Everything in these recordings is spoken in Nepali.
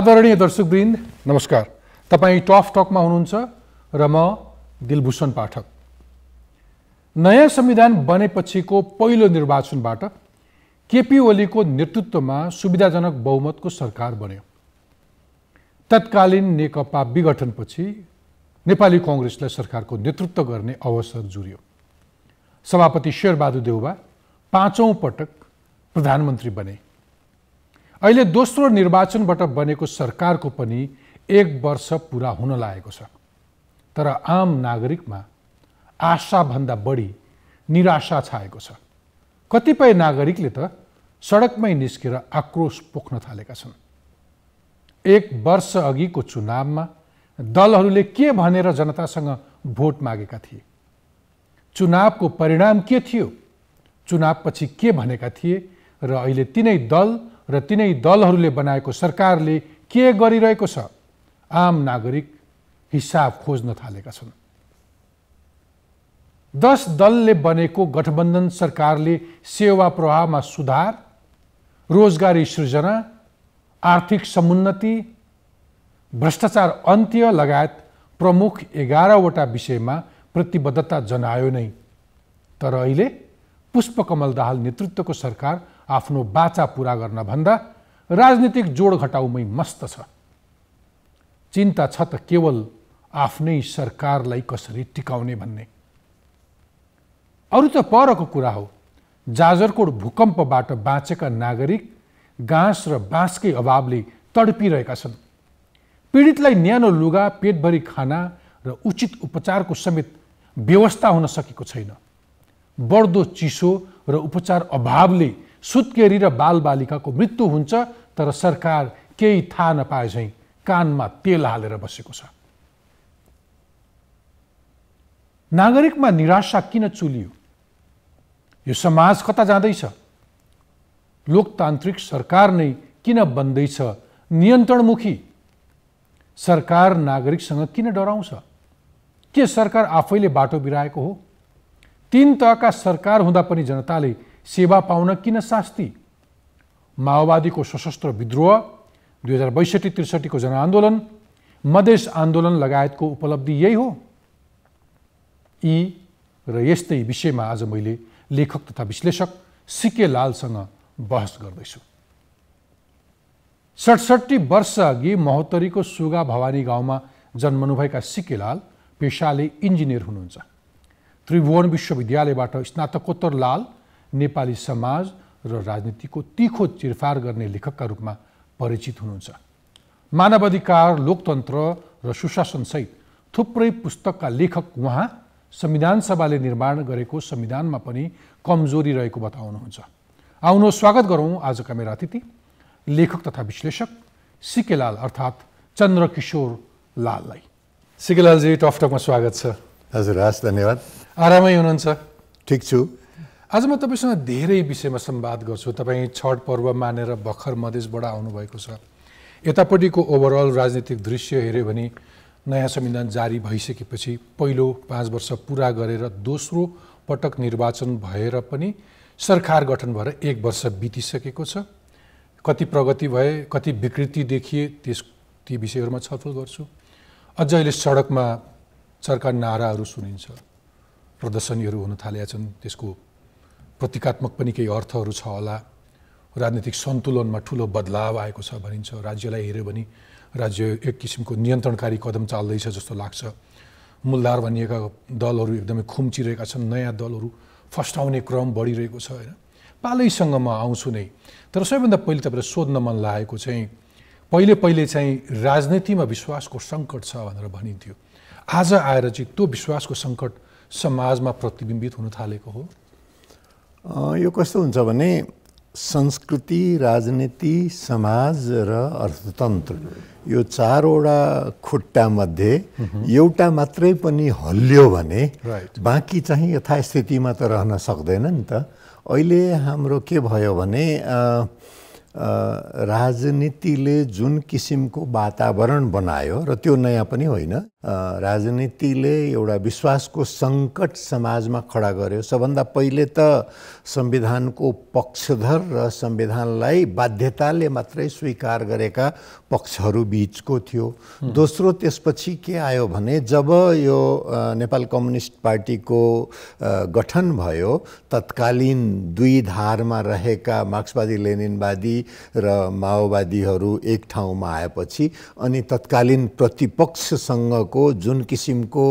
आदरणीय दर्शकवृन्द नमस्कार तपाईँ टफ टकमा हुनुहुन्छ र म दिलभूषण पाठक नयाँ संविधान बनेपछिको पहिलो निर्वाचनबाट केपी ओलीको नेतृत्वमा सुविधाजनक बहुमतको सरकार बन्यो तत्कालीन नेकपा विघटनपछि नेपाली कङ्ग्रेसलाई सरकारको नेतृत्व गर्ने अवसर जुर्यो सभापति शेरबहादुर देउबा पाँचौँ पटक प्रधानमन्त्री बने अहिले दोस्रो निर्वाचनबाट बनेको सरकारको पनि एक वर्ष पुरा हुन लागेको छ तर आम नागरिकमा आशाभन्दा बढी निराशा छाएको छ कतिपय नागरिकले त सडकमै निस्केर आक्रोश पोख्न थालेका छन् एक वर्ष अघिको चुनावमा दलहरूले के भनेर जनतासँग भोट मागेका थिए चुनावको परिणाम के थियो चुनावपछि के भनेका थिए र अहिले तिनै दल र तिनै दलहरूले बनाएको सरकारले के गरिरहेको छ आम नागरिक हिसाब खोज्न थालेका छन् दस दलले बनेको गठबन्धन सरकारले सेवा प्रवाहमा सुधार रोजगारी सृजना आर्थिक समुन्नति भ्रष्टाचार अन्त्य लगायत प्रमुख एघारवटा विषयमा प्रतिबद्धता जनायो नै तर अहिले पुष्पकमल दाहाल नेतृत्वको सरकार आफ्नो बाचा पुरा गर्न भन्दा राजनीतिक जोड घटाउमै मस्त छ चिन्ता छ त केवल आफ्नै सरकारलाई कसरी टिकाउने भन्ने अरू त परको कुरा हो जाजरकोट भूकम्पबाट बाँचेका नागरिक गाँस र बाँसकै अभावले तडपिरहेका छन् पीडितलाई न्यानो लुगा पेटभरि खाना र उचित उपचारको समेत व्यवस्था हुन सकेको छैन बढ्दो चिसो र उपचार अभावले सुत्केरी र बालबालिकाको मृत्यु हुन्छ तर सरकार केही थाहा नपाए झैँ कानमा तेल हालेर बसेको छ नागरिकमा निराशा किन चुलियो यो समाज कता जाँदैछ लोकतान्त्रिक सरकार नै किन बन्दैछ नियन्त्रणमुखी सरकार नागरिकसँग किन डराउँछ के सरकार आफैले बाटो बिराएको हो तिन तहका सरकार हुँदा पनि जनताले सेवा पाउन किन शास्ति माओवादीको सशस्त्र विद्रोह दुई हजार बैसठी त्रिसठीको जनआन्दोलन मधेस आन्दोलन लगायतको उपलब्धि यही हो यी र यस्तै विषयमा आज मैले लेखक तथा विश्लेषक सिके लालसँग बहस गर्दैछु सडसठी वर्ष अघि महोत्तरीको सुगा भवानी गाउँमा जन्मनुभएका सिके लाल पेसाले इन्जिनियर हुनुहुन्छ त्रिभुवन विश्वविद्यालयबाट स्नातकोत्तर लाल नेपाली समाज र राजनीतिको तिखो चिरफार गर्ने लेखकका रूपमा परिचित हुनुहुन्छ मानवाधिकार लोकतन्त्र र सुशासनसहित थुप्रै पुस्तकका लेखक उहाँ संविधान सभाले निर्माण गरेको संविधानमा पनि कमजोरी रहेको बताउनुहुन्छ आउनु स्वागत गरौँ आजका मेरा अतिथि लेखक तथा विश्लेषक सिकेलाल अर्थात् चन्द्रकिशोर लाललाई सिकेलालजी टफटकमा स्वागत छ हजुर हस् धन्यवाद आरामै हुनुहुन्छ ठिक छु आज म तपाईँसँग धेरै विषयमा संवाद गर्छु तपाईँ छठ पर्व मानेर भर्खर मधेसबाट आउनुभएको छ यतापट्टिको ओभरअल राजनीतिक दृश्य हेऱ्यो भने नयाँ संविधान जारी भइसकेपछि पहिलो पाँच वर्ष पुरा गरेर दोस्रो पटक निर्वाचन भएर पनि सरकार गठन भएर एक वर्ष बितिसकेको छ कति प्रगति भए कति विकृति देखिए त्यस ती विषयहरूमा छलफल गर्छु अझ अहिले सडकमा सरकार नाराहरू सुनिन्छ प्रदर्शनीहरू हुन थालेका छन् त्यसको प्रतीकात्मक पनि केही अर्थहरू छ होला राजनीतिक सन्तुलनमा ठुलो बदलाव आएको छ भनिन्छ राज्यलाई हेऱ्यो भने राज्य एक किसिमको नियन्त्रणकारी कदम चाल्दैछ जस्तो लाग्छ मूलधार भनिएका दलहरू एकदमै खुम्चिरहेका छन् नयाँ दलहरू फस्टाउने क्रम बढिरहेको छ होइन पालैसँग म आउँछु नै तर सबैभन्दा पहिले तपाईँलाई सोध्न मन लागेको चाहिँ पहिले पहिले चाहिँ राजनीतिमा विश्वासको सङ्कट छ भनेर भनिन्थ्यो आज आएर चाहिँ त्यो विश्वासको सङ्कट समाजमा प्रतिबिम्बित हुन थालेको हो यो कस्तो हुन्छ भने संस्कृति राजनीति समाज र अर्थतन्त्र यो चारवटा खुट्टामध्ये एउटा मात्रै पनि हल्लियो भने बाँकी चाहिँ यथास्थितिमा त रहन सक्दैन नि त अहिले हाम्रो के भयो भने राजनीतिले जुन किसिमको वातावरण बनायो र त्यो नयाँ पनि होइन राजनीतिले एउटा विश्वासको सङ्कट समाजमा खडा गर्यो सबभन्दा पहिले त संविधानको पक्षधर र संविधानलाई बाध्यताले मात्रै स्वीकार गरेका पक्षहरू बिचको थियो दोस्रो त्यसपछि के आयो भने जब यो नेपाल कम्युनिस्ट पार्टीको गठन भयो तत्कालीन दुई धारमा रहेका मार्क्सवादी लेनिनवादी र माओवादीहरू एक ठाउँमा आएपछि अनि तत्कालीन प्रतिपक्षसँगको जुन किसिमको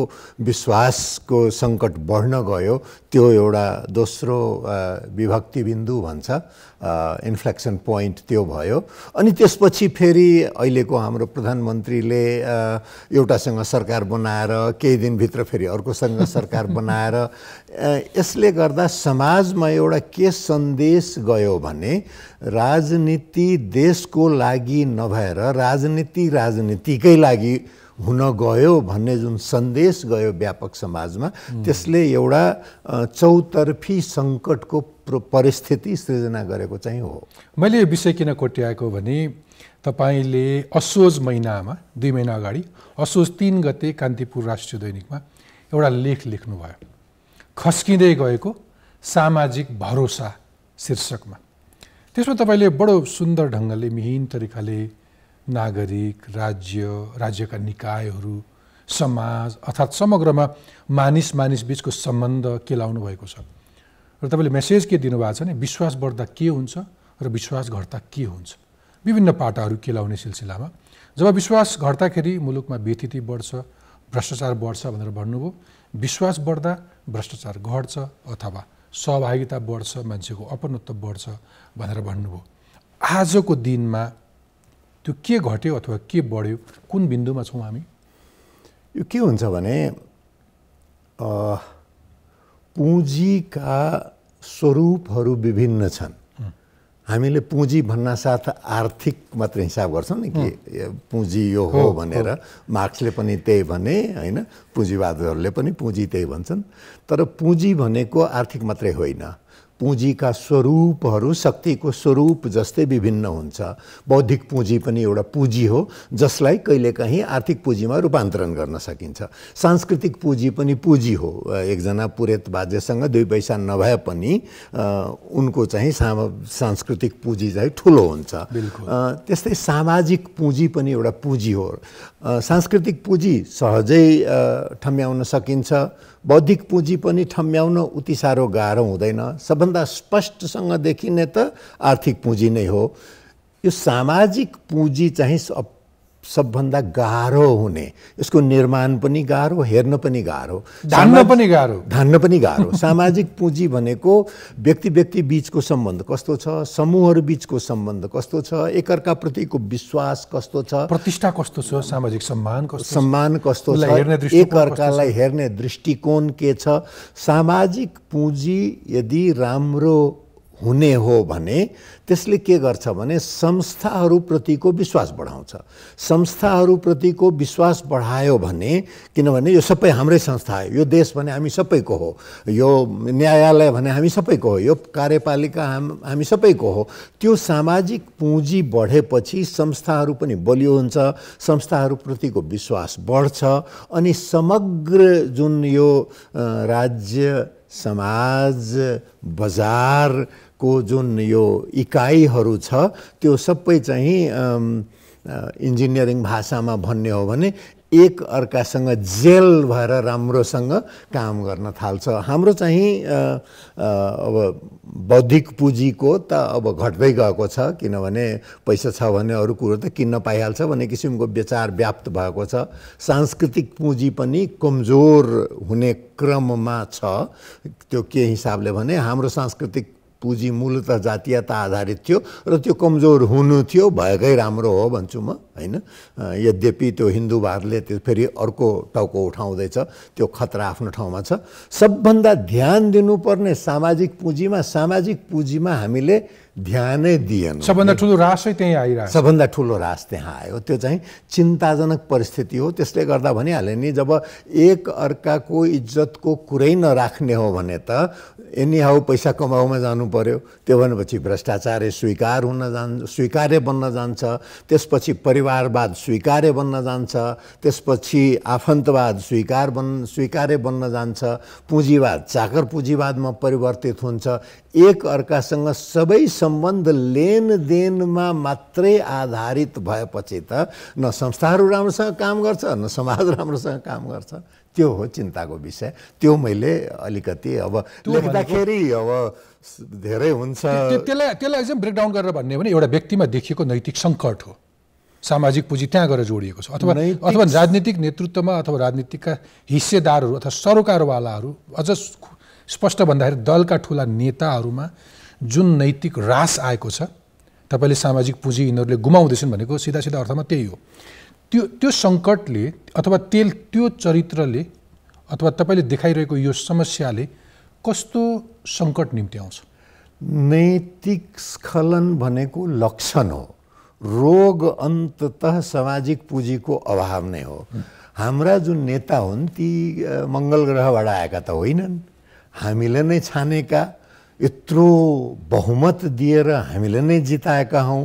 विश्वासको सङ्कट बढ्न गयो त्यो एउटा दोस्रो विभक्तिबिन्दु भन्छ इन्फ्लेक्सन पोइन्ट त्यो भयो अनि त्यसपछि फेरि अहिलेको हाम्रो प्रधानमन्त्रीले एउटासँग सरकार बनाएर केही दिनभित्र फेरि अर्कोसँग सरकार बनाएर यसले गर्दा समाजमा एउटा के सन्देश गयो भने राजनीति देशको लागि नभएर राजनीति राजनीतिकै लागि हुन गयो भन्ने जुन सन्देश गयो व्यापक समाजमा त्यसले एउटा चौतर्फी सङ्कटको परिस्थिति सृजना गरेको चाहिँ हो मैले यो विषय किन कोट्याएको भने तपाईँले असोज महिनामा दुई महिना अगाडि असोज तिन गते कान्तिपुर राष्ट्रिय दैनिकमा एउटा लेख लेख्नुभयो खस्किँदै गएको सामाजिक भरोसा शीर्षकमा त्यसमा तपाईँले बडो सुन्दर ढङ्गले मिहिन तरिकाले नागरिक राज्य राज्यका निकायहरू समाज अर्थात् समग्रमा मानिस मानिस बिचको सम्बन्ध के लाउनु भएको छ र तपाईँले मेसेज के दिनुभएको छ भने विश्वास बढ्दा के हुन्छ र विश्वास घट्दा के हुन्छ विभिन्न पाटाहरू लाउने सिलसिलामा जब विश्वास घट्दाखेरि मुलुकमा व्यथिति बढ्छ भ्रष्टाचार बढ्छ भनेर भन्नुभयो विश्वास बढ्दा भ्रष्टाचार घट्छ अथवा सहभागिता बढ्छ मान्छेको अपनत्व बढ्छ भनेर भन्नुभयो आजको दिनमा त्यो के घट्यो अथवा के बढ्यो कुन बिन्दुमा छौँ हामी यो के हुन्छ भने पुँजीका स्वरूपहरू विभिन्न छन् हामीले पुँजी भन्नासाथ आर्थिक मात्र हिसाब गर्छौँ नि कि पुँजी यो हो भनेर मार्क्सले पनि त्यही भने होइन पुँजीवादहरूले पनि पुँजी त्यही भन्छन् तर पुँजी भनेको आर्थिक मात्रै होइन पुँजीका स्वरूपहरू शक्तिको स्वरूप जस्तै विभिन्न हुन्छ बौद्धिक पुँजी पनि एउटा पुँजी हो जसलाई कहिलेकाहीँ आर्थिक पुँजीमा रूपान्तरण गर्न सकिन्छ सांस्कृतिक पुँजी पनि पुँजी हो एकजना पुरेत बाजेसँग दुई पैसा नभए पनि उनको चाहिँ सा सांस्कृतिक पुँजी चाहिँ ठुलो हुन्छ त्यस्तै सामाजिक पुँजी पनि एउटा पुँजी हो सांस्कृतिक पुँजी सहजै ठम्याउन सकिन्छ बौद्धिक पुँजी पनि ठम्ब्याउन उति साह्रो गाह्रो हुँदैन सबभन्दा स्पष्टसँग देखिने त आर्थिक पुँजी नै हो यो सामाजिक पुँजी चाहिँ सबभन्दा गाह्रो हुने यसको निर्माण पनि गाह्रो हेर्न पनि गाह्रो धान्न पनि गाह्रो धान्न पनि गाह्रो सामाजिक पुँजी भनेको व्यक्ति व्यक्ति बिचको सम्बन्ध कस्तो छ समूहहरू बिचको सम्बन्ध कस्तो छ एकअर्काप्रतिको विश्वास कस्तो छ प्रतिष्ठा कस्तो छ सामाजिक सम्मान कस्तो सम्मान कस्तो छ एकअर्कालाई हेर्ने दृष्टिकोण के छ सामाजिक पुँजी यदि राम्रो हुने हो भने त्यसले के गर्छ भने संस्थाहरूप्रतिको विश्वास बढाउँछ संस्थाहरूप्रतिको विश्वास बढायो भने किनभने यो सबै हाम्रै संस्था हो यो देश भने हामी सबैको हो यो न्यायालय भने हामी सबैको हो यो कार्यपालिका हाम हामी सबैको हो त्यो सामाजिक पुँजी बढेपछि संस्थाहरू पनि बलियो हुन्छ संस्थाहरूप्रतिको विश्वास बढ्छ अनि समग्र जुन यो राज्य समाज बजार को जुन यो इकाइहरू छ त्यो सबै चाहिँ इन्जिनियरिङ भाषामा भन्ने हो भने एक अर्कासँग जेल भएर राम्रोसँग काम गर्न थाल्छ हाम्रो चाहिँ अब बौद्धिक पुँजीको त अब घट्दै गएको छ किनभने पैसा छ भने अरू कुरो त किन्न पाइहाल्छ भन्ने किसिमको विचार व्याप्त भएको छ सांस्कृतिक पुँजी पनि कमजोर हुने क्रममा छ त्यो के हिसाबले भने हाम्रो सांस्कृतिक पुँजी मूलत जातीयता आधारित थियो र त्यो कमजोर हुनु थियो भएकै राम्रो हो भन्छु म होइन यद्यपि त्यो हिन्दूवादले त्यो फेरि अर्को टाउको उठाउँदैछ त्यो खतरा आफ्नो ठाउँमा छ सबभन्दा ध्यान दिनुपर्ने सामाजिक पुँजीमा सामाजिक पुँजीमा हामीले ध्यानै दिएन सबभन्दा ठुलो रासै त्यहीँ आइरहेको सबभन्दा ठुलो रास त्यहाँ आयो त्यो चाहिँ चिन्ताजनक परिस्थिति हो त्यसले गर्दा भनिहाल्यो नि जब एक अर्काको इज्जतको कुरै नराख्ने हो भने त एनी हाउ पैसा कमाउमा जानु पर्यो त्यो भनेपछि भ्रष्टाचार स्वीकार हुन जान्छ स्वीकार्य बन्न जान्छ त्यसपछि परिवारवाद स्वीकार्य बन्न जान्छ त्यसपछि आफन्तवाद स्वीकार बन् स्वीकार्य बन्न जान्छ पुँजीवाद चाकर पुँजीवादमा परिवर्तित हुन्छ एक अर्कासँग सबै सम्बन्ध लेनदेनमा मात्रै आधारित भएपछि त न संस्थाहरू राम्रोसँग काम गर्छ न समाज राम्रोसँग काम गर्छ त्यो हो चिन्ताको विषय त्यो मैले अलिकति अब लेख्दाखेरि अब धेरै हुन्छ त्यसलाई त्यसलाई चाहिँ ब्रेकडाउन गरेर भन्ने भने एउटा व्यक्तिमा देखिएको नैतिक सङ्कट हो सामाजिक पुँजी त्यहाँ गएर जोडिएको छ अथवा अथवा राजनीतिक नेतृत्वमा अथवा राजनीतिकका हिस्सेदारहरू अथवा सरोकारवालाहरू अझ स्पष्ट भन्दाखेरि दलका ठुला नेताहरूमा जुन नैतिक रास आएको छ तपाईँले सामाजिक पुँजी यिनीहरूले गुमाउँदैछन् भनेको सिधा सिधा अर्थमा त्यही हो त्यो त्यो सङ्कटले अथवा तेल त्यो चरित्रले अथवा तपाईँले देखाइरहेको यो समस्याले कस्तो सङ्कट निम्ति आउँछ नैतिक स्खलन भनेको लक्षण हो रोग अन्तत सामाजिक पुँजीको अभाव नै हो हाम्रा जुन नेता हुन् ती मङ्गल ग्रहबाट आएका त होइनन् हामीले नै छानेका यत्रो बहुमत दिएर हामीले नै जिताएका हौँ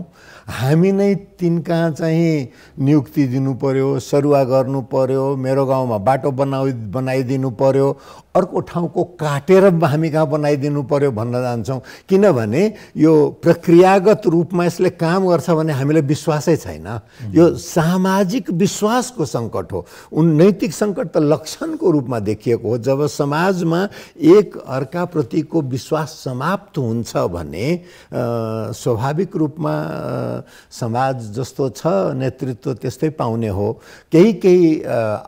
हामी नै तिनका चाहिँ नियुक्ति दिनु पर्यो सरुवा गर्नु पर्यो मेरो गाउँमा बाटो बनाउ बनाइदिनु पर्यो अर्को ठाउँको काटेर हामी कहाँ बनाइदिनु पर्यो भन्न जान्छौँ किनभने यो प्रक्रियागत रूपमा यसले काम गर्छ भने हामीलाई विश्वासै छैन यो सामाजिक विश्वासको सङ्कट हो उन नैतिक सङ्कट त लक्षणको रूपमा देखिएको हो जब समाजमा एक अर्काप्रतिको विश्वास समाप्त हुन्छ भने स्वाभाविक रूपमा समाज जस्तो छ नेतृत्व त्यस्तै पाउने हो केही केही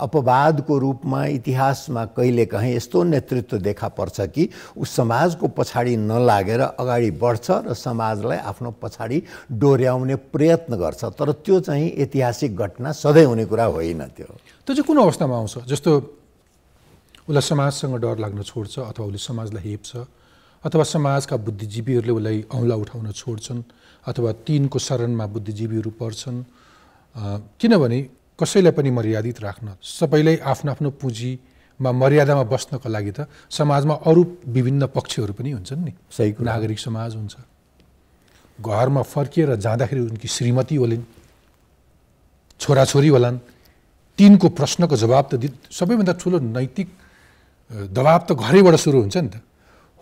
अपवादको रूपमा इतिहासमा कहिलेकाहीँ यस्तो नेतृत्व देखा पर्छ कि ऊ समाजको पछाडि नलागेर अगाडि बढ्छ र समाजलाई आफ्नो पछाडि डोर्याउने प्रयत्न गर्छ तर त्यो चाहिँ ऐतिहासिक घटना सधैँ हुने कुरा होइन त्यो त्यो चाहिँ कुन अवस्थामा आउँछ जस्तो उसलाई समाजसँग डर लाग्न छोड्छ अथवा उसले समाजलाई हेप्छ अथवा समाजका बुद्धिजीवीहरूले उसलाई औँला उठाउन छोड्छन् अथवा तिनको शरणमा बुद्धिजीवीहरू पर्छन् किनभने कसैलाई पनि मर्यादित राख्न सबैलाई आफ्नो आफ्नो पुँजीमा मर्यादामा बस्नको लागि त समाजमा अरू विभिन्न पक्षहरू पनि हुन्छन् नि सही नागरिक समाज हुन्छ घरमा फर्किएर जाँदाखेरि उनकी श्रीमती होलिन् छोराछोरी होलान् तिनको प्रश्नको जवाब त दि सबैभन्दा ठुलो नैतिक दबाब त घरैबाट सुरु हुन्छ नि त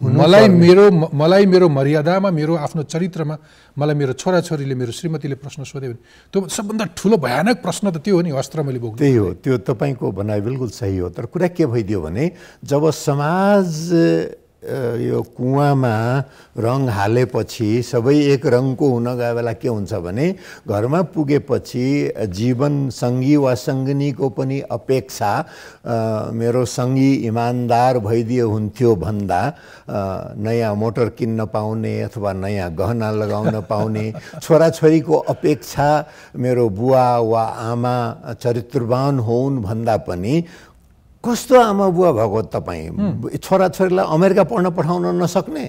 मलाई मेरो मलाई मेरो मर्यादामा मेरो आफ्नो चरित्रमा मलाई मेरो छोराछोरीले मेरो श्रीमतीले प्रश्न सोध्यो भने त्यो सबभन्दा ठुलो भयानक प्रश्न त त्यो हो नि अस्त्र मैले बोक्नु त्यही हो त्यो तपाईँको भनाइ बिल्कुल सही हो तर कुरा के भइदियो भने जब समाज यो कुवामा रङ हालेपछि सबै एक रङको हुन गए बेला के हुन्छ भने घरमा पुगेपछि जीवन सङ्गी वा सङ्गिनीको पनि अपेक्षा मेरो सङ्गी इमान्दार भइदियो हुन्थ्यो भन्दा नयाँ मोटर किन्न पाउने अथवा नयाँ गहना लगाउन पाउने छोराछोरीको अपेक्षा मेरो बुवा वा आमा चरित्रवान हुन् भन्दा पनि कस्तो आमा बुवा भएको तपाईँ छोराछोरीलाई अमेरिका पढ्न पठाउन नसक्ने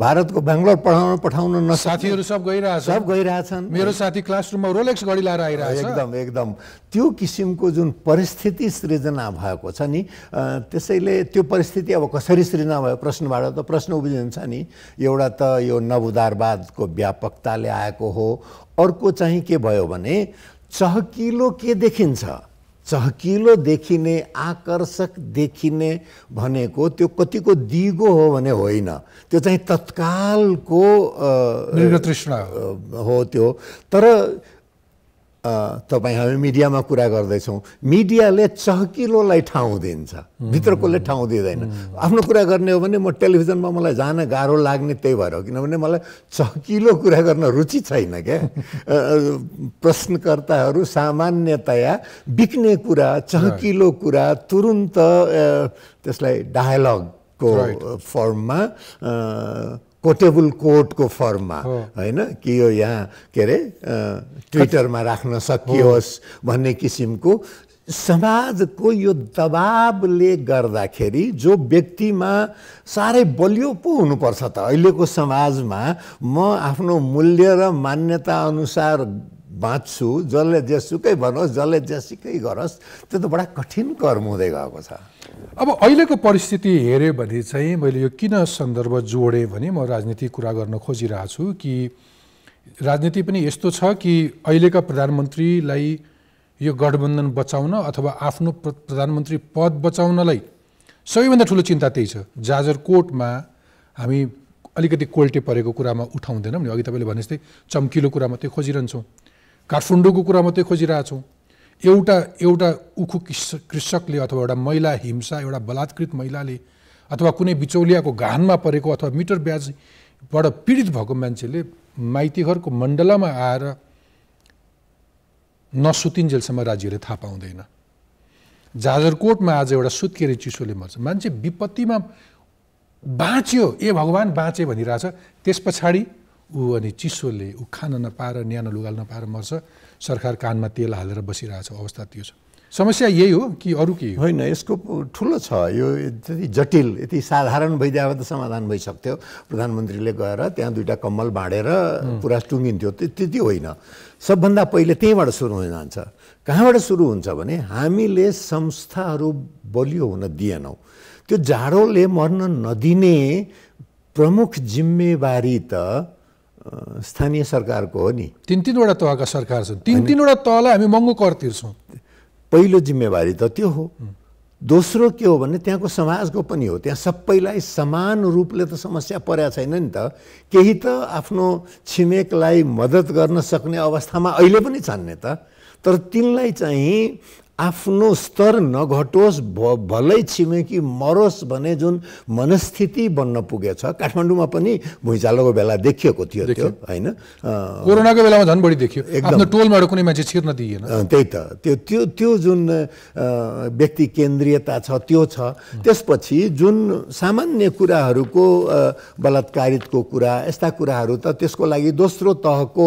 भारतको बेङ्गलोर पढाउन पठाउन न साथीहरू सब गइरहेछ सब गइरहेछन् मेरो साथी क्लासरुममा रोलेक्स घडी लाएर आइरहेछ एकदम एकदम त्यो किसिमको जुन परिस्थिति सृजना भएको छ नि त्यसैले त्यो परिस्थिति अब कसरी सृजना भयो प्रश्नबाट त प्रश्न उब्जिन्छ नि एउटा त यो नवउदारवादको व्यापकताले आएको हो अर्को चाहिँ के भयो भने चहकिलो के देखिन्छ चहकिलो देखिने आकर्षक देखिने भनेको त्यो कतिको दिगो हो भने होइन त्यो चाहिँ तत्कालको तृष्णा हो त्यो तर तपाईँ हामी मिडियामा कुरा गर्दैछौँ मिडियाले चहकिलोलाई ठाउँ दिन्छ भित्रकोले ठाउँ दिँदैन आफ्नो कुरा गर्ने हो भने म टेलिभिजनमा मलाई जान गाह्रो लाग्ने त्यही भएर हो किनभने मलाई चहकिलो कुरा गर्न रुचि छैन क्या प्रश्नकर्ताहरू सामान्यतया बिक्ने कुरा चहकिलो कुरा तुरुन्त त्यसलाई डायलगको फर्ममा कोटेबल कोर्टको फर्ममा होइन कि यो यहाँ के अरे ट्विटरमा राख्न सकियोस् भन्ने किसिमको समाजको यो दबावले गर्दाखेरि जो व्यक्तिमा साह्रै बलियो पो हुनुपर्छ त अहिलेको समाजमा म आफ्नो मूल्य र मान्यता अनुसार बाँच्छु जसले जेसुकै भनोस् जसले जेसुकै गरोस् त्यो त बडा कठिन कर्म हुँदै गएको छ अब अहिलेको परिस्थिति हेऱ्यो भने चाहिँ मैले यो किन सन्दर्भ जोडेँ भने म राजनीति कुरा गर्न खोजिरहेको छु कि राजनीति पनि यस्तो छ कि अहिलेका प्रधानमन्त्रीलाई यो गठबन्धन बचाउन अथवा आफ्नो प्रधानमन्त्री पद बचाउनलाई सबैभन्दा ठुलो चिन्ता त्यही छ जाजरकोटमा हामी अलिकति कोल्टे परेको कुरामा उठाउँदैनौँ नि अघि तपाईँले भने जस्तै चम्किलो कुरामा मात्रै खोजिरहन्छौँ काठमाडौँको कुरा मात्रै खोजिरहेछौँ एउटा एउटा उखु कृषकले अथवा एउटा महिला हिंसा एउटा बलात्कृत महिलाले अथवा कुनै बिचौलियाको घानमा परेको अथवा मिटर ब्याजबाट पीडित भएको मान्छेले माइतीघरको मण्डलामा आएर नसुतिन्जेलसम्म राज्यले थाहा पाउँदैन जाजरकोटमा आज एउटा सुत्केरी चिसोले मर्छ मान्छे विपत्तिमा बाँच्यो ए भगवान् बाँचे भनिरहेछ त्यस पछाडि ऊ अनि चिसोले उखान नपाएर न्यानो लुगा नपाएर मर्छ सरकार कानमा तेल हालेर बसिरहेको छ अवस्था त्यो छ समस्या यही हो कि अरू के होइन यसको ठुलो छ यो यति जटिल यति साधारण भइदियो त समाधान भइसक्थ्यो प्रधानमन्त्रीले गएर त्यहाँ दुइटा कम्मल बाँडेर पुरा टुङ्गिन्थ्यो त्यति होइन सबभन्दा पहिले त्यहीँबाट सुरु हुन जान्छ कहाँबाट सुरु हुन्छ भने हामीले संस्थाहरू बलियो हुन दिएनौँ त्यो जाडोले मर्न नदिने प्रमुख जिम्मेवारी त स्थानीय सरकारको हो नि तिन तिनवटा तहका सरकार छन् तिन तिनवटा तहलाई हामी महँगो कर तिर्छौँ पहिलो जिम्मेवारी त त्यो हो दोस्रो के हो भने त्यहाँको समाजको पनि हो त्यहाँ सबैलाई समान रूपले त समस्या परेको छैन नि त केही त आफ्नो छिमेकलाई मद्दत गर्न सक्ने अवस्थामा अहिले पनि छन् नि त तर तिनलाई चाहिँ आफ्नो स्तर नघटोस् भ भलै छिमेकी मरोस् भने जुन मनस्थिति बन्न पुगेछ काठमाडौँमा पनि भुइँचालोको बेला देखिएको थियो त्यो होइन कोरोनाको बेलामा झन् बढी देखियो एकदम टोलमा कुनै मान्छे छिर्न दिइएन त्यही त त्यो त्यो त्यो जुन व्यक्ति केन्द्रीयता छ त्यो छ त्यसपछि जुन सामान्य कुराहरूको बलात्कारितको कुरा यस्ता कुराहरू त त्यसको लागि दोस्रो तहको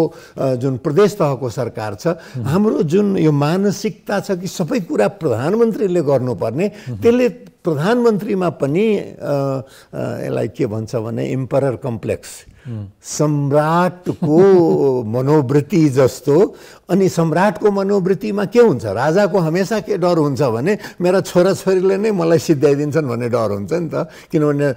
जुन प्रदेश तहको सरकार छ हाम्रो जुन यो मानसिकता छ कि सबै कुरा प्रधानमन्त्रीले गर्नुपर्ने त्यसले प्रधानमन्त्रीमा पनि यसलाई के भन्छ भने इम्परर कम्प्लेक्स सम्राटको मनोवृत्ति जस्तो अनि सम्राटको मनोवृत्तिमा के हुन्छ राजाको हमेसा के डर हुन्छ भने मेरा छोराछोरीले नै मलाई सिद्ध्याइदिन्छन् भन्ने डर हुन्छ नि त किनभने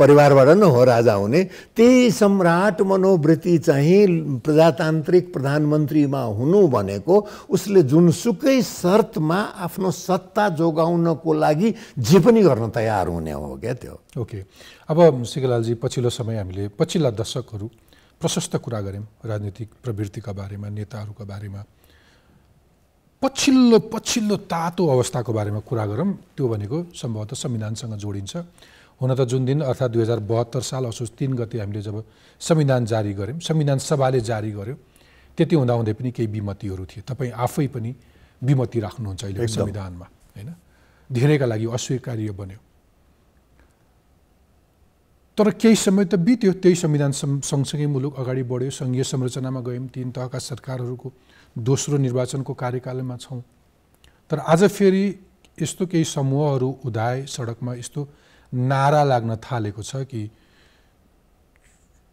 परिवारबाट नै हो राजा हुने त्यही सम्राट मनोवृत्ति चाहिँ प्रजातान्त्रिक प्रधानमन्त्रीमा हुनु भनेको उसले जुनसुकै शर्तमा आफ्नो सत्ता जोगाउनको लागि जे पनि गर्न तयार हुने हो क्या त्यो ओके okay. अब सिगलालजी पछिल्लो समय हामीले पछिल्ला दशकहरू प्रशस्त कुरा गऱ्यौँ राजनीतिक प्रवृत्तिका बारेमा नेताहरूका बारेमा पछिल्लो पछिल्लो तातो अवस्थाको बारेमा कुरा गरौँ त्यो भनेको सम्भवतः संविधानसँग जोडिन्छ हुन त जुन दिन अर्थात् दुई हजार बहत्तर साल असोज तिन गते हामीले जब संविधान जारी गऱ्यौँ संविधान सभाले जारी गर्यो त्यति हुँदाहुँदै पनि केही विमतिहरू थिए तपाईँ आफै पनि विमति राख्नुहुन्छ अहिले संविधानमा होइन धेरैका लागि अस्वीकार्य बन्यो तर केही समय त बित्यो त्यही संविधान सँगसँगै मुलुक अगाडि बढ्यो सङ्घीय संरचनामा गयौँ तिन तहका सरकारहरूको दोस्रो निर्वाचनको कार्यकालमा छौँ तर आज फेरि यस्तो केही समूहहरू उदाय सडकमा यस्तो नारा लाग्न थालेको छ कि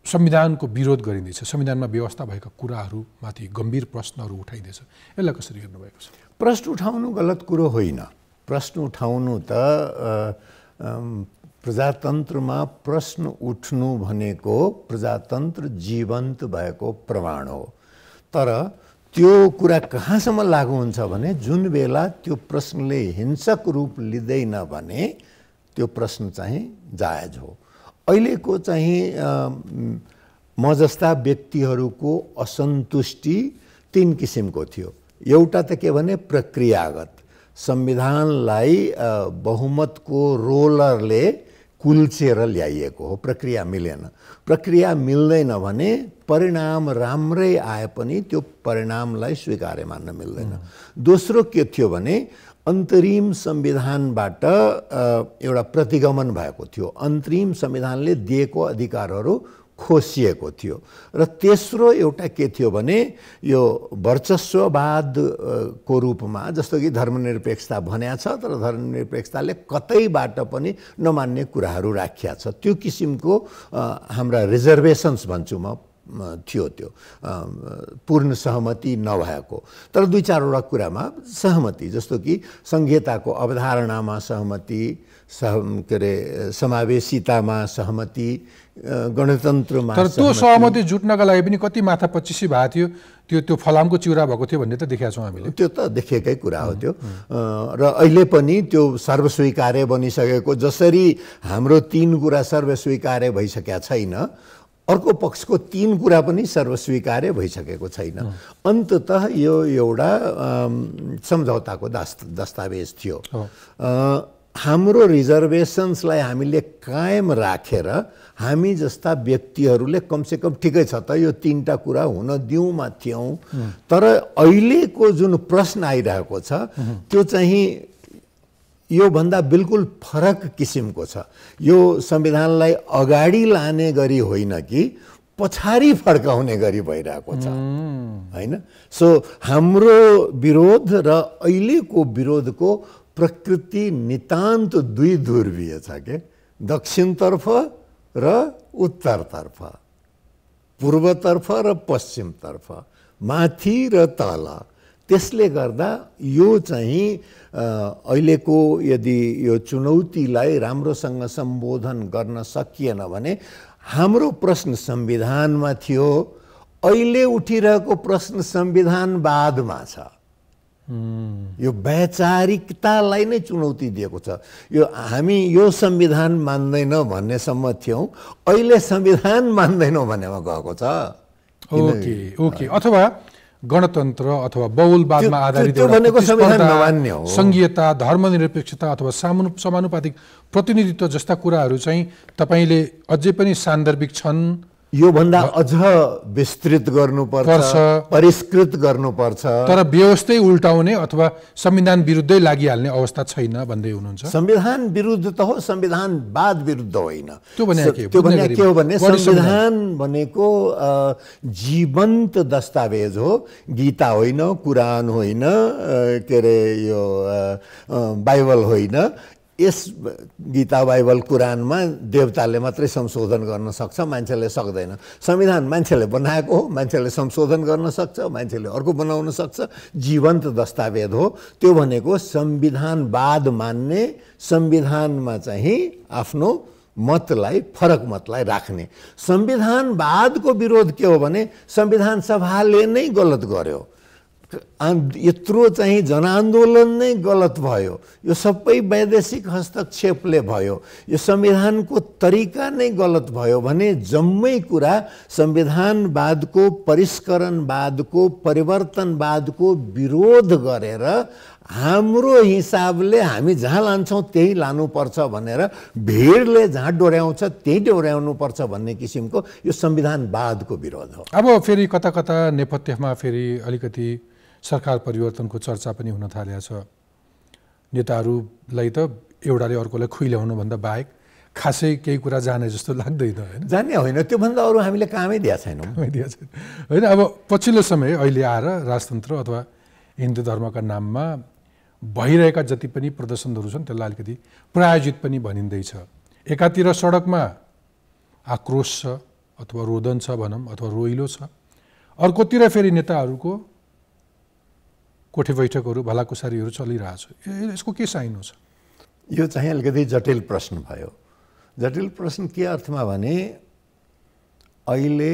संविधानको विरोध गरिँदैछ संविधानमा व्यवस्था भएका कुराहरूमाथि गम्भीर प्रश्नहरू उठाइँदैछ यसलाई कसरी हेर्नुभएको छ प्रश्न उठाउनु गलत कुरो होइन प्रश्न उठाउनु त प्रजातन्त्रमा प्रश्न उठ्नु भनेको प्रजातन्त्र जीवन्त भएको प्रमाण हो तर त्यो कुरा कहाँसम्म लागु हुन्छ भने जुन बेला त्यो प्रश्नले हिंसक रूप लिँदैन भने त्यो प्रश्न चाहिँ जायज हो अहिलेको चाहिँ म जस्ता व्यक्तिहरूको असन्तुष्टि तिन किसिमको थियो एउटा त के भने प्रक्रियागत संविधानलाई बहुमतको रोलरले कुल्चेर ल्याइएको हो प्रक्रिया मिलेन प्रक्रिया मिल्दैन भने परिणाम राम्रै आए पनि त्यो परिणामलाई स्वीकार्य मान्न मिल्दैन दोस्रो के थियो भने अन्तरिम संविधानबाट एउटा प्रतिगमन भएको थियो अन्तरिम संविधानले दिएको अधिकारहरू खोसिएको थियो र तेस्रो एउटा के थियो भने यो वर्चस्ववादको रूपमा जस्तो कि धर्मनिरपेक्षता भन्या छ तर धर्मनिरपेक्षताले कतैबाट पनि नमान्ने कुराहरू राखिया छ त्यो किसिमको हाम्रा रिजर्भेसन्स भन्छु म थियो त्यो पूर्ण सहमति नभएको तर दुई चारवटा कुरामा सहमति जस्तो कि सङ्घीयताको अवधारणामा सहमति सह के अरे समावेशितामा सहमति गणतन्त्रमा तर त्यो सहमति जुट्नका लागि पनि कति माथा पच्चिसी भएको थियो त्यो त्यो फलामको चिउरा भएको थियो भन्ने त देखेका छौँ हामीले त्यो त देखेकै कुरा हो त्यो र अहिले पनि त्यो सर्वस्वीकार्य बनिसकेको जसरी हाम्रो तिन कुरा सर्वस्वीकार्य भइसकेका छैन अर्को पक्षको तिन कुरा पनि सर्वस्वीकार्य भइसकेको छैन अन्तत यो एउटा सम्झौताको दास् दस्तावेज थियो हाम्रो रिजर्भेसन्सलाई हामीले कायम राखेर रा, हामी जस्ता व्यक्तिहरूले कमसेकम ठिकै छ त यो तिनवटा कुरा हुन दिउँमा थियौँ तर अहिलेको जुन प्रश्न आइरहेको छ त्यो चाहिँ योभन्दा बिल्कुल फरक किसिमको छ यो संविधानलाई अगाडि लाने गरी होइन कि पछाडि फर्काउने गरी भइरहेको छ होइन सो हाम्रो विरोध र अहिलेको विरोधको प्रकृति नितान्त दुई ध्रुवीय छ के दक्षिणतर्फ र उत्तरतर्फ पूर्वतर्फ र पश्चिमतर्फ माथि र तल त्यसले गर्दा यो चाहिँ अहिलेको यदि यो चुनौतीलाई राम्रोसँग सम्बोधन गर्न सकिएन भने हाम्रो प्रश्न संविधानमा थियो अहिले उठिरहेको प्रश्न संविधानवादमा छ यो वैचारिकतालाई नै चुनौती दिएको छ यो हामी यो संविधान मान्दैनौँ भन्नेसम्म थियौँ अहिले संविधान मान्दैनौँ भन्नेमा गएको छ ओके ओके अथवा गणतन्त्र अथवा बहुलवादमा आधारित सङ्घीयता धर्मनिरपेक्षता अथवा सामानु समानुपातिक प्रतिनिधित्व जस्ता कुराहरू चाहिँ तपाईँले अझै पनि सान्दर्भिक छन् योभन्दा अझ विस्तृत गर्नुपर्छ परिष्कृत गर्नुपर्छ तर व्यवस्थै उल्टाउने अथवा संविधान विरुद्धै लागिहाल्ने अवस्था छैन भन्दै हुनुहुन्छ संविधान विरुद्ध त हो संविधानवाद विरुद्ध होइन त्यो भने के हो भने संविधान भनेको जीवन्त दस्तावेज हो गीता होइन कुरान होइन के अरे यो बाइबल होइन यस गीता बाइबल कुरानमा देवताले मात्रै संशोधन गर्न सक्छ मान्छेले सक्दैन संविधान मान्छेले बनाएको हो मान्छेले संशोधन गर्न सक्छ मान्छेले अर्को बनाउन सक्छ जीवन्त दस्तावेज हो त्यो भनेको संविधानवाद मान्ने संविधानमा चाहिँ आफ्नो मतलाई फरक मतलाई राख्ने संविधानवादको विरोध के हो भने संविधान सभाले नै गलत गर्यो यत्रो चाहिँ जनआन्दोलन नै गलत भयो यो सबै वैदेशिक हस्तक्षेपले भयो यो संविधानको तरिका नै गलत भयो भने जम्मै कुरा संविधानवादको परिष्करणवादको परिवर्तनवादको विरोध गरेर हाम्रो हिसाबले हामी जहाँ लान्छौँ त्यही लानुपर्छ भनेर भिडले जहाँ डोर्याउँछ त्यही डोर्याउनुपर्छ भन्ने किसिमको यो संविधानवादको विरोध हो अब फेरि कता कता नेपथ्यमा फेरि अलिकति सरकार परिवर्तनको चर्चा पनि हुन थालेको छ नेताहरूलाई त एउटाले अर्कोलाई खुइल्याउनुभन्दा बाहेक खासै केही कुरा जाने जस्तो लाग्दैन होइन जाने होइन त्योभन्दा अरू हामीले कामै दिएको छैनौँ कामै दिएको छैन होइन अब पछिल्लो समय अहिले आएर राजतन्त्र अथवा हिन्दू धर्मका नाममा भइरहेका जति पनि प्रदर्शनहरू छन् त्यसलाई अलिकति प्रायोजित पनि भनिँदैछ एकातिर सडकमा आक्रोश छ अथवा रोदन छ भनौँ अथवा रोइलो छ अर्कोतिर फेरि नेताहरूको कोठे बैठकहरू भलाकुसारीहरू चलिरहेको छ यसको के साइन हो यो चाहिँ अलिकति जटिल प्रश्न भयो जटिल प्रश्न के अर्थमा भने अहिले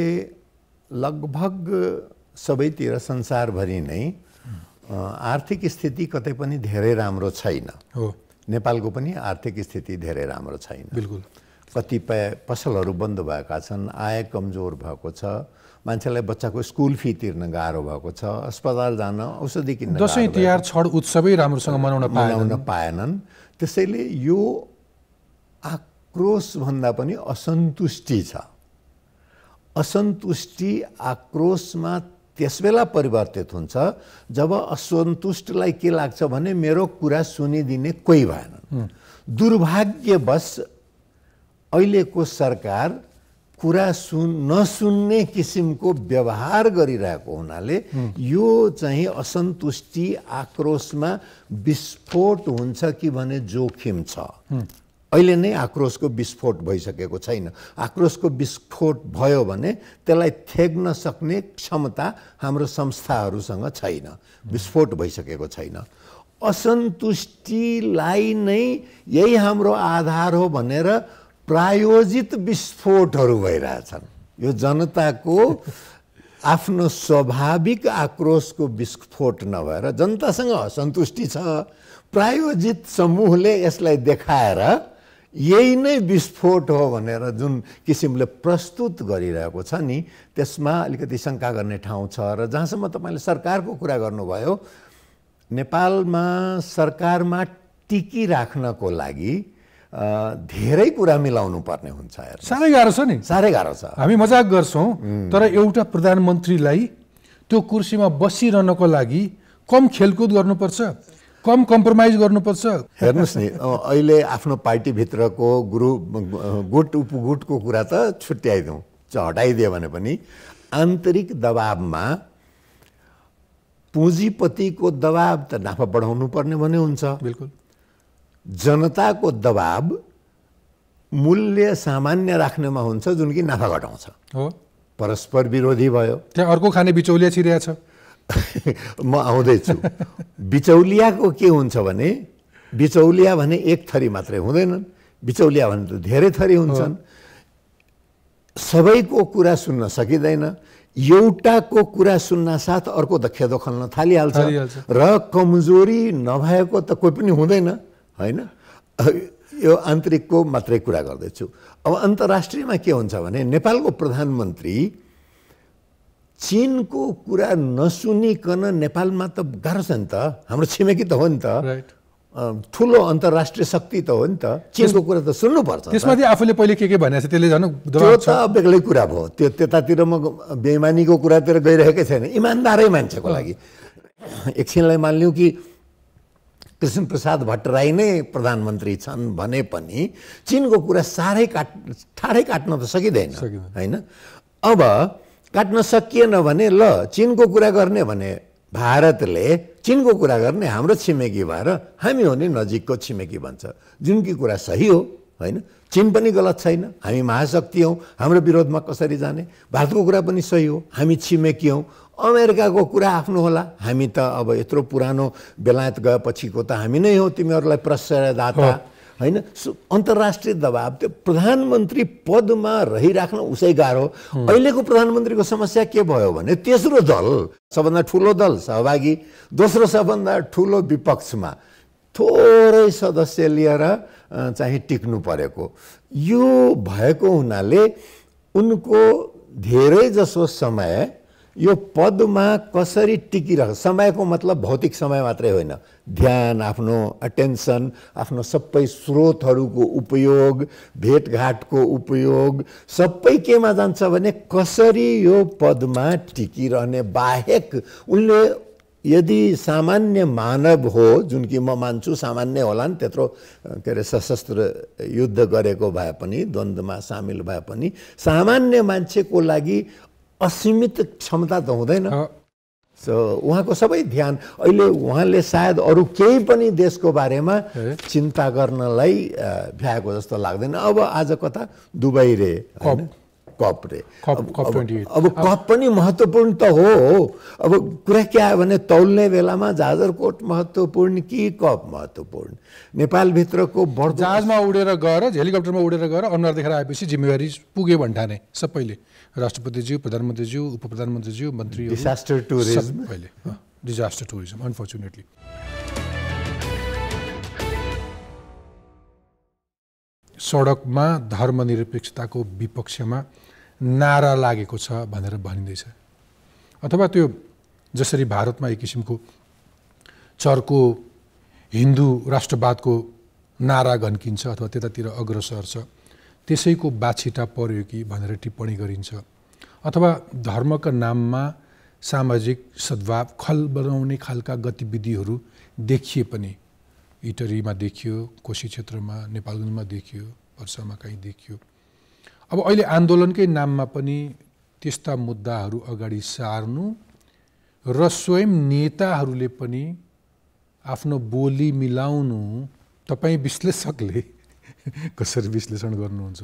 लगभग सबैतिर संसारभरि नै आर्थिक स्थिति कतै पनि धेरै राम्रो छैन हो नेपालको पनि आर्थिक स्थिति धेरै राम्रो छैन बिल्कुल कतिपय पसलहरू बन्द भएका छन् आय कमजोर भएको छ मान्छेलाई बच्चाको स्कुल फी तिर्न गाह्रो भएको छ अस्पताल जान औषधि किन्न दसैँ तिहार छड उत्सवै राम्रोसँग मनाउन मनाउन पाएनन् त्यसैले यो आक्रोशभन्दा पनि असन्तुष्टि छ असन्तुष्टि आक्रोशमा त्यसबेला परिवर्तित हुन्छ जब असन्तुष्टलाई के लाग्छ भने मेरो कुरा सुनिदिने कोही भएनन् दुर्भाग्यवश अहिलेको सरकार कुरा सुन नसुन्ने किसिमको व्यवहार गरिरहेको हुनाले यो चाहिँ असन्तुष्टि आक्रोशमा विस्फोट हुन्छ कि भने जोखिम छ अहिले नै आक्रोशको विस्फोट भइसकेको छैन आक्रोशको विस्फोट भयो भने त्यसलाई थ्याक्न सक्ने क्षमता हाम्रो संस्थाहरूसँग छैन विस्फोट भइसकेको छैन असन्तुष्टिलाई नै यही हाम्रो आधार हो भनेर प्रायोजित विस्फोटहरू भइरहेछन् यो जनताको आफ्नो स्वाभाविक आक्रोशको विस्फोट नभएर जनतासँग असन्तुष्टि छ प्रायोजित समूहले यसलाई देखाएर यही नै विस्फोट हो भनेर जुन किसिमले प्रस्तुत गरिरहेको छ नि त्यसमा अलिकति शङ्का गर्ने ठाउँ छ र जहाँसम्म तपाईँले सरकारको कुरा गर्नुभयो नेपालमा सरकारमा टिकिराख्नको लागि धेरै कुरा मिलाउनु पर्ने हुन्छ साह्रै गाह्रो छ नि साह्रै गाह्रो छ हामी मजाक गर्छौँ तर एउटा प्रधानमन्त्रीलाई त्यो कुर्सीमा बसिरहनको लागि कम खेलकुद गर्नुपर्छ कम कम्प्रोमाइज गर्नुपर्छ हेर्नुहोस् नि अहिले आफ्नो पार्टीभित्रको ग्रुप गुट उपगुटको कुरा त छुट्याइदिउँ हटाइदियो भने पनि आन्तरिक दबावमा पुँजीपतिको दबाब त नाफा बढाउनु पर्ने भने हुन्छ बिल्कुल जनताको दबाब मूल्य सामान्य राख्नेमा हुन्छ जुन कि नाफा घटाउँछ हो परस्पर विरोधी भयो त्यहाँ अर्को खाने बिचौलिया छिरिया छ म आउँदैछु बिचौलियाको के हुन्छ भने बिचौलिया भने एक थरी मात्रै हुँदैनन् बिचौलिया भने त धेरै थरी हुन्छन् सबैको कुरा सुन्न सकिँदैन एउटाको कुरा सुन्न साथ अर्को त खेदो खल्न थालिहाल्छ र कमजोरी नभएको त कोही पनि हुँदैन होइन यो आन्तरिकको मात्रै कुरा गर्दैछु अब अन्तर्राष्ट्रियमा के हुन्छ भने नेपालको प्रधानमन्त्री चिनको कुरा नसुनिकन नेपालमा त गाह्रो छ नि त हाम्रो छिमेकी त हो नि त ठुलो अन्तर्राष्ट्रिय शक्ति त हो नि त चिनको कुरा त सुन्नुपर्छ त्यसमाथि आफूले पहिले के के भनेको छ त्यसले झन् त्यो त बेग्लै कुरा भयो त्यो त्यतातिर म बेइमानीको कुरातिर गइरहेकै छैन इमान्दारै मान्छेको लागि एकछिनलाई मानिलिउँ कि प्रसाद भट्टराई नै प्रधानमन्त्री छन् भने पनि चिनको कुरा साह्रै काट ठाडै काट्न त सकिँदैन होइन अब काट्न सकिएन भने ल चिनको कुरा गर्ने भने भारतले चिनको कुरा गर्ने हाम्रो छिमेकी भएर हामी हो नि नजिकको छिमेकी भन्छ जुन कि कुरा सही हो होइन चिन पनि गलत छैन हामी महाशक्ति हौँ हाम्रो विरोधमा कसरी जाने भारतको कुरा पनि सही हो हामी छिमेकी हौँ अमेरिकाको कुरा आफ्नो होला हामी त अब यत्रो पुरानो बेलायत गएपछिको त हामी नै हो तिमीहरूलाई प्रश्रयदाता होइन अन्तर्राष्ट्रिय दबाब त्यो प्रधानमन्त्री पदमा रहिराख्न उसै गाह्रो अहिलेको प्रधानमन्त्रीको समस्या के भयो भने तेस्रो दल सबभन्दा ठुलो दल सहभागी दोस्रो सबभन्दा ठुलो विपक्षमा थोरै सदस्य लिएर चाहिँ टिक्नु परेको यो भएको हुनाले उनको धेरै जसो समय यो पदमा कसरी टिकिरह समयको मतलब भौतिक समय मात्रै होइन ध्यान आफ्नो अटेन्सन आफ्नो सबै स्रोतहरूको उपयोग भेटघाटको उपयोग सबै केमा जान्छ भने कसरी यो पदमा टिकिरहने बाहेक उनले यदि सामान्य मानव हो जुन कि म मान्छु सामान्य होला नि त्यत्रो के अरे सशस्त्र युद्ध गरेको भए पनि द्वन्द्वमा सामेल भए पनि सामान्य मान्छेको लागि असीमित क्षमता त हुँदैन सो उहाँको सबै ध्यान अहिले उहाँले सायद अरू केही पनि देशको बारेमा चिन्ता गर्नलाई भ्याएको जस्तो लाग्दैन अब आज कता दुबई रे कप रे अब कप पनि महत्त्वपूर्ण त हो अब कुरा के आयो भने तौल्ने बेलामा जाजरकोट महत्त्वपूर्ण कि कप महत्त्वपूर्ण नेपालभित्रको बढ जहाजमा उडेर गएर हेलिकप्टरमा उडेर गएर अनुहार देखेर आएपछि जिम्मेवारी पुग्यो भन्ठाने सबैले राष्ट्रपतिज्यू प्रधानमन्त्रीज्यू उप प्रधानमन्त्रीज्यू मन्त्री डिजास्टर टुरिज्म अहिले डिजास्टर टुरिज्म अनफोर्चुनेटली सडकमा धर्मनिरपेक्षताको विपक्षमा नारा लागेको छ भनेर भनिँदैछ अथवा त्यो जसरी भारतमा एक किसिमको चर्को हिन्दू राष्ट्रवादको नारा घन्किन्छ अथवा त्यतातिर अग्रसर छ त्यसैको बाछिटा पर्यो कि भनेर टिप्पणी गरिन्छ अथवा धर्मका नाममा सामाजिक सद्भाव खल बनाउने खालका गतिविधिहरू देखिए पनि इटरीमा देखियो कोशी क्षेत्रमा नेपालगञ्जमा देखियो वर्षामा कहीँ देखियो अब अहिले आन्दोलनकै नाममा पनि त्यस्ता मुद्दाहरू अगाडि सार्नु र स्वयं नेताहरूले पनि आफ्नो बोली मिलाउनु तपाईँ विश्लेषकले कसरी विश्लेषण गर्नुहुन्छ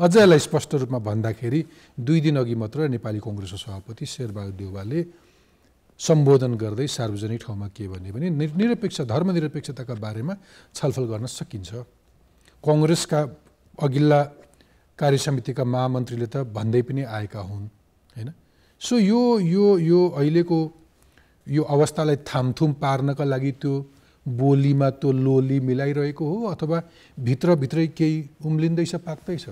अझ यसलाई स्पष्ट रूपमा भन्दाखेरि दुई दिन अघि मात्र नेपाली कङ्ग्रेसको सभापति शेरबहादुर देवालले सम्बोधन गर्दै सार्वजनिक ठाउँमा के भन्यो भने निरपेक्ष धर्मनिरपेक्षताका बारेमा छलफल गर्न सकिन्छ कङ्ग्रेसका अघिल्ला कार्य समितिका महामन्त्रीले त भन्दै पनि आएका हुन् होइन सो यो यो अहिलेको यो अवस्थालाई थामथुम पार्नका लागि त्यो बोलीमा त्यो लोली मिलाइरहेको हो अथवा भित्रभित्रै केही उम्लिँदैछ पाक्दैछ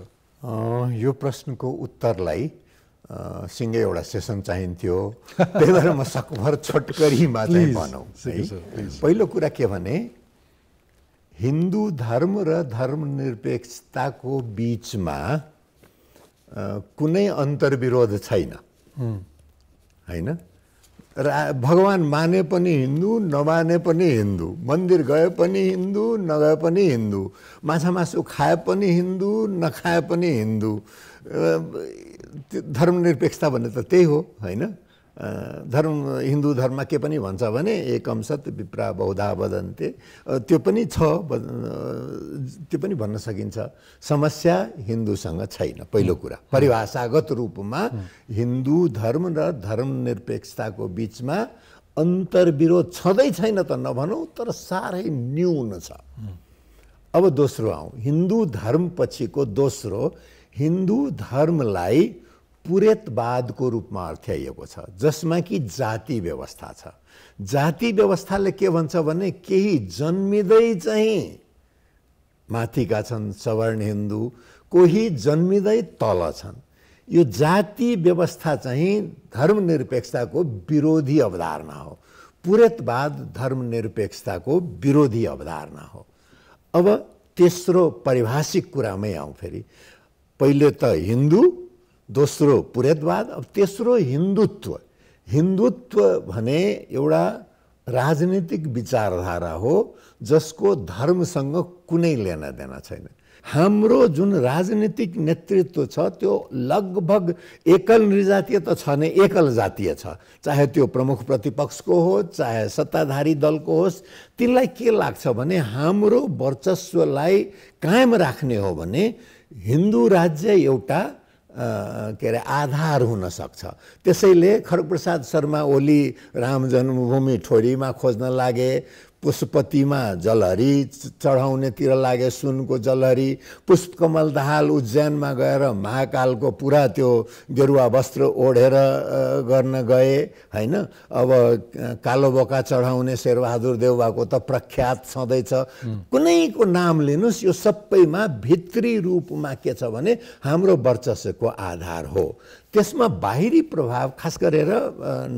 यो प्रश्नको उत्तरलाई सिँगै एउटा सेसन चाहिन्थ्यो त्यही भएर म सकभर छोटकरीमा मात्रै भनौँ पहिलो कुरा के भने हिन्दू धर्म र धर्मनिरपेक्षताको बिचमा कुनै अन्तर्विरोध छैन होइन रा भगवान् माने पनि हिन्दू नमाने पनि हिन्दू मन्दिर गए पनि हिन्दू नगए पनि हिन्दू माछा मासु खाए पनि हिन्दू नखाए पनि हिन्दू धर्मनिरपेक्षता भन्ने त त्यही हो होइन धर्म हिन्दू धर्म के पनि भन्छ भने एकमसत विप्रा बहुधा बदन्ते त्यो पनि छ त्यो पनि भन्न सकिन्छ समस्या हिन्दूसँग छैन पहिलो कुरा परिभाषागत रूपमा हिन्दू धर्म र धर्मनिरपेक्षताको बिचमा अन्तर्विरोध छँदै छैन त नभनौँ तर साह्रै न्यून छ अब दोस्रो आउँ हिन्दू धर्म पछिको दोस्रो हिन्दू धर्मलाई पुरेतवादको रूपमा अर्थ्याइएको छ जसमा कि जाति व्यवस्था छ जाति व्यवस्थाले के भन्छ भने केही जन्मिँदै चाहिँ माथिका छन् सवर्ण हिन्दू कोही जन्मिँदै तल छन् यो जाति व्यवस्था चाहिँ धर्मनिरपेक्षताको विरोधी अवधारणा हो पुरेतवाद धर्मनिरपेक्षताको विरोधी अवधारणा हो अब तेस्रो पारिभाषिक कुरामै आउँ फेरि पहिले त हिन्दू दोस्रो पुरेतवाद अब तेस्रो हिन्दुत्व हिन्दुत्व भने एउटा राजनीतिक विचारधारा हो जसको धर्मसँग कुनै लेना देना छैन हाम्रो जुन राजनीतिक नेतृत्व छ त्यो लगभग एकल निर्जातीय त छ नै एकल जातीय छ चाहे त्यो प्रमुख प्रतिपक्षको हो चाहे सत्ताधारी दलको होस् तिनलाई के लाग्छ भने हाम्रो वर्चस्वलाई कायम राख्ने हो भने हिन्दू राज्य एउटा के अरे आधार हुनसक्छ त्यसैले खड्गप्रसाद शर्मा ओली राम जन्मभूमि ठोडीमा खोज्न लागे पुष्पतिमा जलहरी चढाउनेतिर लागे सुनको जलहरी पुष्पकमल दहाल उज्यानमा गएर महाकालको पुरा त्यो गेरुवा वस्त्र ओढेर गर्न गए होइन अब कालो बोका चढाउने शेरबहादुर देवबाको त प्रख्यात छँदैछ कुनैको नाम लिनुहोस् यो सबैमा भित्री रूपमा के छ भने हाम्रो वर्चस्वको आधार हो त्यसमा बाहिरी प्रभाव खास गरेर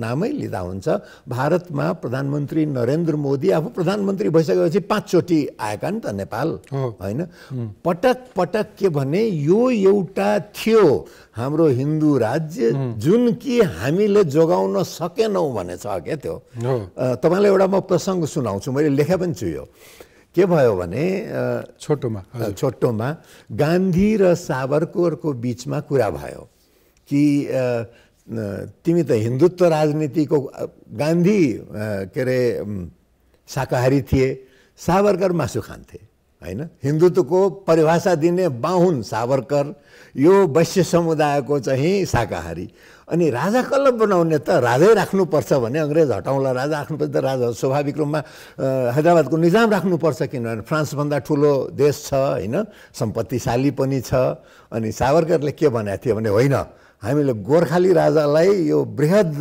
नामै लिँदा हुन्छ भारतमा प्रधानमन्त्री नरेन्द्र मोदी आफू प्रधानमन्त्री भइसकेपछि पाँचचोटि आएका नि त नेपाल होइन पटक पटक के भने यो एउटा थियो हाम्रो हिन्दू राज्य जुन कि हामीले जोगाउन सकेनौँ भने छ क्या त्यो तपाईँलाई एउटा म प्रसङ्ग सुनाउँछु मैले लेखे पनि छु यो के भयो भने छोटोमा छोटोमा गान्धी र सावरकोरको बिचमा कुरा भयो कि तिमी त हिन्दुत्व राजनीतिको गान्धी के अरे शाकाहारी थिए सावरकर मासु खान्थे होइन हिन्दुत्वको परिभाषा दिने बाहुन सावरकर यो वैश्य समुदायको चाहिँ शाकाहारी अनि राजा कसलाई बनाउने त राजै राख्नुपर्छ भने अङ्ग्रेज हटाउँला राजा राख्नुपर्छ त राजा स्वाभाविक रूपमा हैदराबादको निजाम राख्नुपर्छ किनभने फ्रान्सभन्दा ठुलो देश छ होइन सम्पत्तिशाली पनि छ अनि सावरकरले के भनेको थियो भने होइन हामीले गोर्खाली राजालाई यो बृहद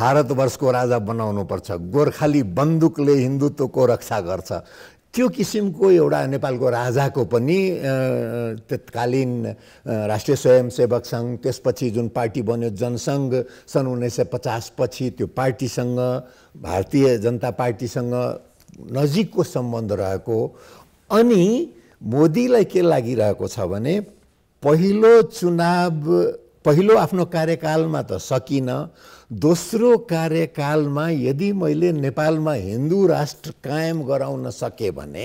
भारतवर्षको राजा बनाउनुपर्छ गोर्खाली बन्दुकले हिन्दुत्वको रक्षा गर्छ त्यो किसिमको एउटा नेपालको राजाको पनि तत्कालीन राष्ट्रिय स्वयंसेवक सङ्घ त्यसपछि जुन पार्टी बन्यो जनसङ्घ सन् उन्नाइस सय पचासपछि त्यो पार्टीसँग भारतीय जनता पार्टीसँग नजिकको सम्बन्ध रहेको अनि मोदीलाई के लागिरहेको छ भने पहिलो चुनाव पहिलो आफ्नो कार्यकालमा त सकिनँ दोस्रो कार्यकालमा यदि मैले नेपालमा हिन्दू राष्ट्र कायम गराउन सकेँ भने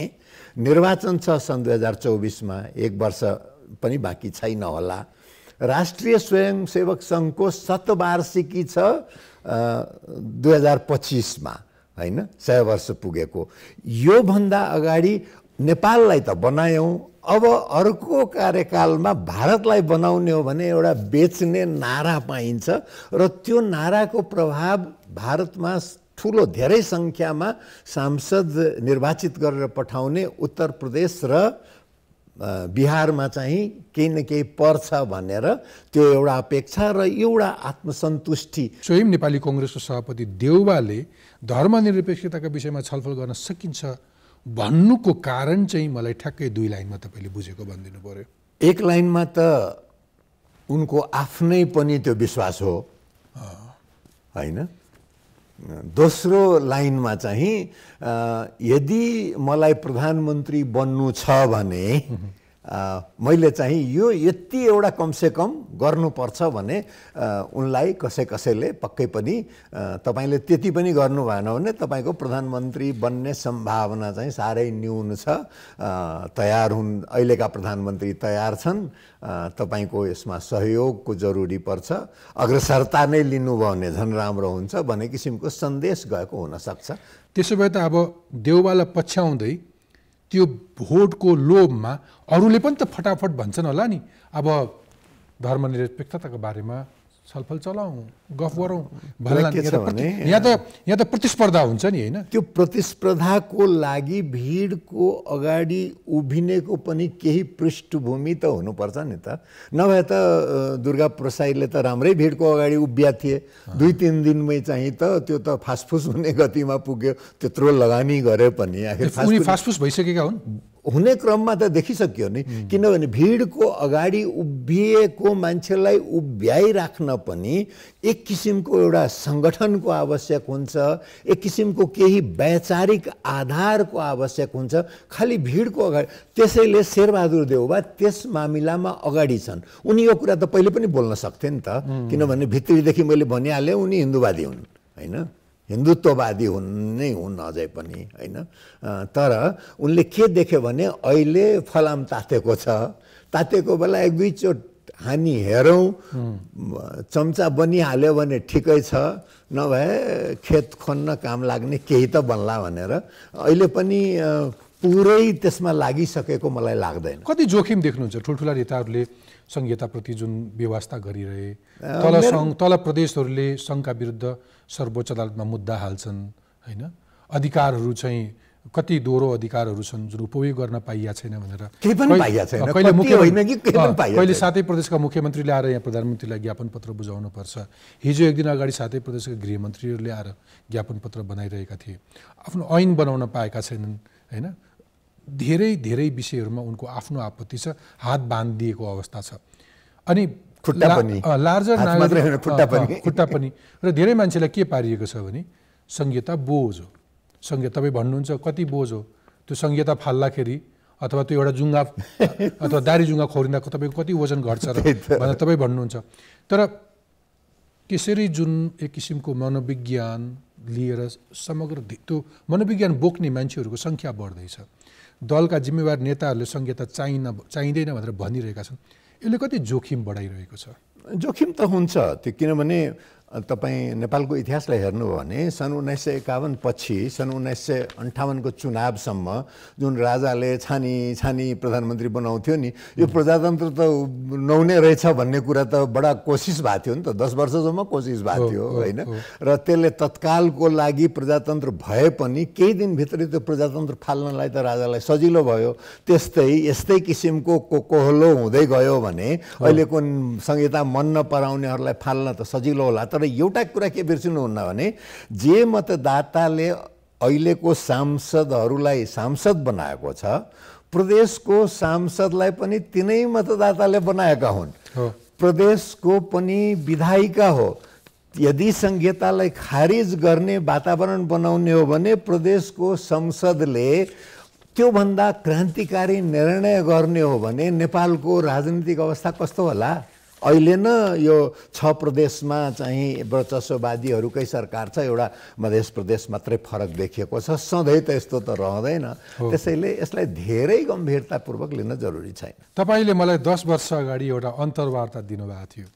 निर्वाचन छ सन् दुई हजार चौबिसमा एक वर्ष पनि बाँकी छैन होला राष्ट्रिय स्वयंसेवक सङ्घको शतवार्षिकी छ दुई हजार पच्चिसमा होइन सय वर्ष पुगेको योभन्दा अगाडि नेपाललाई त बनायौँ अब अर्को कार्यकालमा भारतलाई बनाउने हो भने एउटा बेच्ने नारा पाइन्छ र त्यो नाराको प्रभाव भारतमा ठुलो धेरै सङ्ख्यामा सांसद निर्वाचित गरेर पठाउने उत्तर प्रदेश र बिहारमा चाहिँ केही न केही पर्छ भनेर त्यो एउटा अपेक्षा र एउटा आत्मसन्तुष्टि स्वयं नेपाली कङ्ग्रेसको सभापति देउवाले धर्मनिरपेक्षताको विषयमा छलफल गर्न सकिन्छ भन्नुको कारण चाहिँ मलाई ठ्याक्कै दुई लाइनमा तपाईँले बुझेको भनिदिनु पऱ्यो एक लाइनमा त उनको आफ्नै पनि त्यो विश्वास हो होइन दोस्रो लाइनमा चाहिँ यदि मलाई प्रधानमन्त्री बन्नु छ भने मैले चाहिँ यो यति एउटा कमसेकम गर्नुपर्छ भने उनलाई कसै कसैले पक्कै पनि तपाईँले त्यति पनि गर्नु भएन भने तपाईँको प्रधानमन्त्री बन्ने सम्भावना चाहिँ साह्रै न्यून छ तयार हुन् अहिलेका प्रधानमन्त्री तयार छन् तपाईँको यसमा सहयोगको जरुरी पर्छ अग्रसरता नै लिनुभयो भने झन् राम्रो हुन्छ भन्ने किसिमको सन्देश गएको हुनसक्छ त्यसो भए त अब देउबालाई पछ्याउँदै त्यो भोटको लोभमा अरूले पनि त फटाफट भन्छन् होला नि अब धर्मनिरपेक्षताको बारेमा छलफल चलाउँ गफ गरौँ यहाँ त यहाँ त प्रतिस्पर्धा हुन्छ नि होइन त्यो प्रतिस्पर्धाको लागि भिडको अगाडि उभिनेको पनि केही पृष्ठभूमि त हुनुपर्छ नि त नभए त दुर्गा प्रसाईले त राम्रै भिडको अगाडि उभिया थिए दुई तिन दिनमै चाहिँ त त्यो त फासफुस हुने गतिमा पुग्यो त्यत्रो लगानी गरे पनि आखिर फासफुस भइसकेका हुन् हुने क्रममा त देखिसक्यो नि किनभने भिडको अगाडि उभिएको मान्छेलाई उभ्याइराख्न पनि एक किसिमको एउटा सङ्गठनको आवश्यक हुन्छ एक किसिमको केही वैचारिक आधारको आवश्यक हुन्छ खालि भिडको अगाडि त्यसैले शेरबहादुर देउबा त्यस मामिलामा अगाडि छन् उनी यो कुरा त पहिले पनि बोल्न सक्थे नि त किनभने भित्रीदेखि मैले भनिहालेँ उनी हिन्दूवादी हुन् होइन हिन्दुत्ववादी हुन् नै हुन् अझै पनि होइन तर उनले के देख्यो भने अहिले फलाम तातेको छ तातेको बेला एक दुईचोट हानी हेरौँ चम्चा बनिहाल्यो भने ठिकै छ नभए खेत खन्न काम लाग्ने केही त बन्ला भनेर अहिले पनि पुरै त्यसमा लागिसकेको मलाई लाग्दैन कति जोखिम देख्नुहुन्छ ठुल्ठुला नेताहरूले सङ्घीयताप्रति जुन व्यवस्था गरिरहे तल सङ्घ तल प्रदेशहरूले सङ्घका विरुद्ध सर्वोच्च अदालतमा मुद्दा हाल्छन् होइन अधिकारहरू चाहिँ कति दोहोरो अधिकारहरू छन् जुन उपयोग गर्न पाइया छैन भनेर कहिले सातै प्रदेशका मुख्यमन्त्रीले आएर यहाँ प्रधानमन्त्रीलाई ज्ञापन पत्र बुझाउनु पर्छ हिजो एक दिन अगाडि सातै प्रदेशका गृहमन्त्रीहरूले आएर ज्ञापन पत्र बनाइरहेका थिए आफ्नो ऐन बनाउन पाएका छैनन् होइन धेरै धेरै विषयहरूमा उनको आफ्नो आपत्ति छ हात बाँधिएको अवस्था छ अनि लार्जर नागरिक खुट्टा पनि र धेरै मान्छेलाई के पारिएको छ भने संहिता बोझ हो संहिता तपाईँ भन्नुहुन्छ कति बोझ हो त्यो संहिता फाल्दाखेरि अथवा त्यो एउटा जुङ्गा अथवा दारी जुङ्गा खोरिँदा तपाईँको कति वजन घट्छ र भनेर तपाईँ भन्नुहुन्छ तर त्यसरी जुन एक किसिमको मनोविज्ञान लिएर समग्र त्यो मनोविज्ञान बोक्ने मान्छेहरूको सङ्ख्या बढ्दैछ दलका जिम्मेवार नेताहरूले संहिता चाहिन चाहिँदैन भनेर भनिरहेका छन् यसले कति जोखिम बढाइरहेको छ जोखिम त हुन्छ त्यो किनभने तपाईँ नेपालको इतिहासलाई हेर्नुभयो भने सन् उन्नाइस सय एकाउन्न पछि सन् उन्नाइस सय अन्ठाउन्नको चुनावसम्म जुन राजाले छानी छानी प्रधानमन्त्री बनाउँथ्यो नि यो प्रजातन्त्र त नहुने रहेछ भन्ने कुरा त बडा कोसिस भएको थियो नि त दस वर्षसम्म कोसिस भएको थियो होइन र त्यसले तत्कालको लागि प्रजातन्त्र भए पनि केही दिनभित्रै त्यो प्रजातन्त्र फाल्नलाई त राजालाई सजिलो भयो त्यस्तै यस्तै किसिमको को कोहलो हुँदै गयो भने अहिलेको संहिता मन नपराउनेहरूलाई फाल्न त सजिलो होला तर एउटा कुरा के बिर्सिनुहुन्न भने जे मतदाताले अहिलेको सांसदहरूलाई सांसद बनाएको छ प्रदेशको सांसदलाई पनि तिनै मतदाताले बनाएका हुन् प्रदेशको पनि विधायिका हो यदि संहितालाई खारिज गर्ने वातावरण बनाउने हो भने प्रदेशको संसदले त्योभन्दा क्रान्तिकारी निर्णय गर्ने हो भने नेपालको राजनीतिक अवस्था कस्तो होला अहिले न यो छ प्रदेशमा चाहिँ वर्चस्ववादीहरूकै सरकार छ एउटा मधेस प्रदेश मात्रै फरक देखिएको छ सधैँ त यस्तो त रहँदैन त्यसैले यसलाई धेरै गम्भीरतापूर्वक लिन जरुरी छैन तपाईँले मलाई दस वर्ष अगाडि एउटा अन्तर्वार्ता दिनुभएको थियो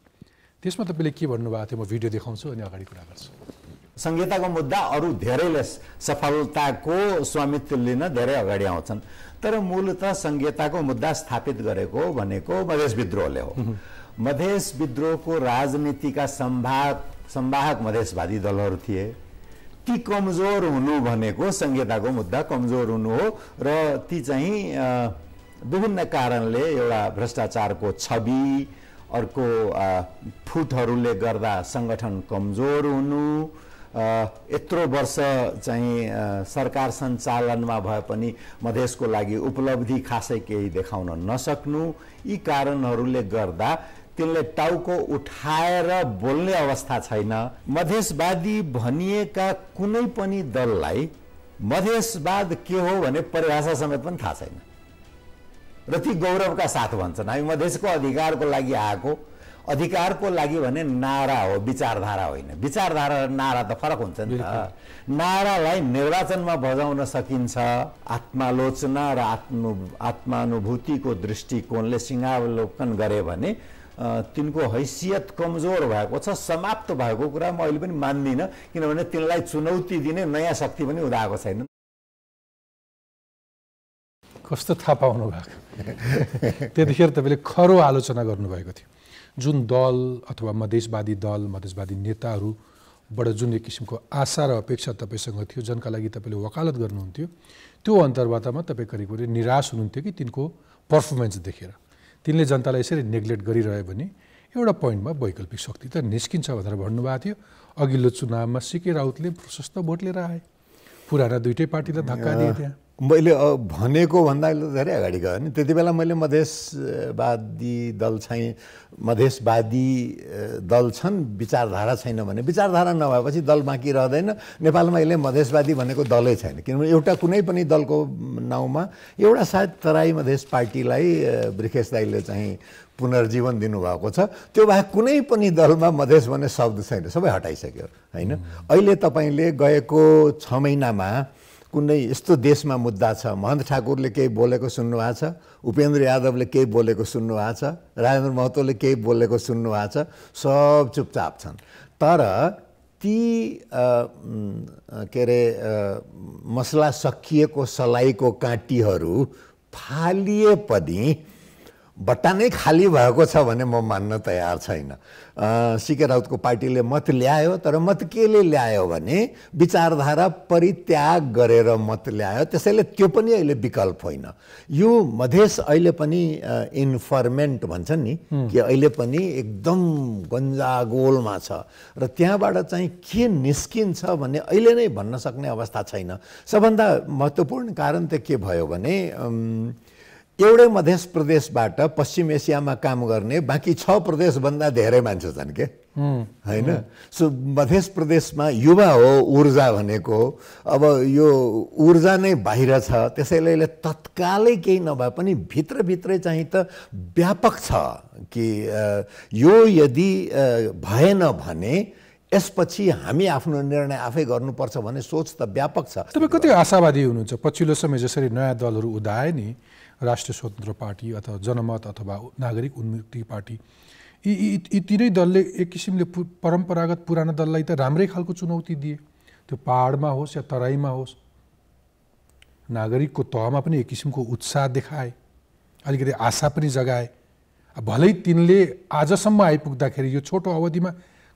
त्यसमा तपाईँले के भन्नुभएको थियो म भिडियो देखाउँछु अनि अगाडि कुरा गर्छु संहिताको मुद्दा अरू धेरैले सफलताको स्वामित्व लिन धेरै अगाडि आउँछन् तर मूलत संहिताको मुद्दा स्थापित गरेको भनेको मधेस विद्रोहले हो मधेस विद्रोहको राजनीतिका सम्भाग सम्वाहक मधेसवादी दलहरू थिए ती कमजोर हुनु भनेको संहिताको मुद्दा कमजोर हुनु हो र ती चाहिँ विभिन्न कारणले एउटा भ्रष्टाचारको छवि अर्को फुटहरूले गर्दा सङ्गठन कमजोर हुनु यत्रो वर्ष चाहिँ सरकार सञ्चालनमा भए पनि मधेसको लागि उपलब्धि खासै केही देखाउन नसक्नु यी कारणहरूले गर्दा तिनले टाउको उठाएर बोल्ने अवस्था छैन मधेसवादी भनिएका कुनै पनि दललाई मधेसवाद के हो भने परिभाषा समेत पनि थाहा छैन र ती गौरवका साथ भन्छन् हामी मधेसको अधिकारको लागि आएको अधिकारको लागि भने नारा हो विचारधारा होइन विचारधारा र नारा त फरक हुन्छ नि त नारालाई निर्वाचनमा बजाउन सकिन्छ आत्मालोचना र आत्म आत्मानुभूतिको दृष्टिकोणले सिंहावलोकन गरे भने तिनको हैसियत कमजोर भएको छ समाप्त भएको कुरा म अहिले पनि मान्दिनँ किनभने तिनलाई चुनौती दिने नयाँ शक्ति पनि हुँदा आएको छैन कस्तो थाहा पाउनु भएको त्यतिखेर तपाईँले खरो आलोचना गर्नुभएको थियो जुन दल अथवा मधेसवादी दल मधेसवादी नेताहरूबाट जुन एक किसिमको आशा र अपेक्षा तपाईँसँग थियो जनका लागि तपाईँले वकालत गर्नुहुन्थ्यो त्यो अन्तर्वार्तामा तपाईँ करिब करिब निराश हुनुहुन्थ्यो कि तिनको पर्फर्मेन्स देखेर तिनले जनतालाई यसरी नेग्लेक्ट गरिरह्यो भने एउटा पोइन्टमा वैकल्पिक शक्ति त निस्किन्छ भनेर भन्नुभएको थियो अघिल्लो चुनावमा सिके राउतले प्रशस्त भोट लिएर आए पुराना दुइटै पार्टीलाई धक्का दिए त्यहाँ मैले भनेको भन्दा धेरै अगाडि गयो नि त्यति बेला मैले मधेसवादी दल चाहिँ मधेसवादी दल छन् विचारधारा छैन भने विचारधारा नभएपछि दल बाँकी रहँदैन नेपालमा अहिले मधेसवादी भनेको दलै छैन किनभने एउटा कुनै पनि दलको नाउँमा एउटा सायद तराई मधेस पार्टीलाई ब्रिखेश दाईले चाहिँ पुनर्जीवन दिनुभएको छ त्यो बाहेक कुनै पनि दलमा मधेस भन्ने शब्द छैन सबै हटाइसक्यो होइन अहिले तपाईँले गएको छ महिनामा कुनै यस्तो देशमा मुद्दा छ महन्त ठाकुरले केही बोलेको सुन्नुभएको छ उपेन्द्र यादवले केही बोलेको सुन्नुभएको छ राजेन्द्र महतोले केही बोलेको सुन्नुभएको छ सब चुपचाप छन् तर ती के अरे मसला सकिएको सलाइको काँटीहरू फालिए पनि बट्टा नै खाली भएको छ भने म मान्न तयार छैन सिके राउतको पार्टीले मत ल्यायो तर मत केले ल्यायो भने विचारधारा परित्याग गरेर मत ल्यायो त्यसैले त्यो पनि अहिले विकल्प होइन यो मधेस अहिले पनि इन्फर्मेन्ट भन्छन् नि कि अहिले पनि एकदम गन्जागोलमा छ र त्यहाँबाट चाहिँ के निस्किन्छ भन्ने अहिले नै भन्न सक्ने अवस्था छैन सबभन्दा महत्त्वपूर्ण कारण त के भयो भने एउटै मध्य प्रदेशबाट पश्चिम एसियामा काम गर्ने बाँकी छ प्रदेशभन्दा धेरै मान्छे छन् के होइन सो मध्य प्रदेशमा युवा हो ऊर्जा भनेको अब यो ऊर्जा नै बाहिर छ त्यसैले तत्कालै केही नभए पनि भित्रभित्रै चाहिँ त व्यापक छ कि यो यदि भएन भने यसपछि हामी आफ्नो निर्णय आफै गर्नुपर्छ भन्ने सोच त व्यापक छ तपाईँ कति आशावादी हुनुहुन्छ पछिल्लो समय जसरी नयाँ दलहरू उदाए नि राष्ट्रिय स्वतन्त्र पार्टी अथवा जनमत अथवा नागरिक उन्मुक्ति पार्टी यी यी तिनै दलले एक किसिमले परम्परागत पुराना दललाई त राम्रै खालको चुनौती दिए त्यो पाहाडमा होस् या तराईमा होस् नागरिकको तहमा पनि एक किसिमको उत्साह देखाए अलिकति आशा पनि जगाए भलै तिनले आजसम्म आइपुग्दाखेरि यो छोटो अवधिमा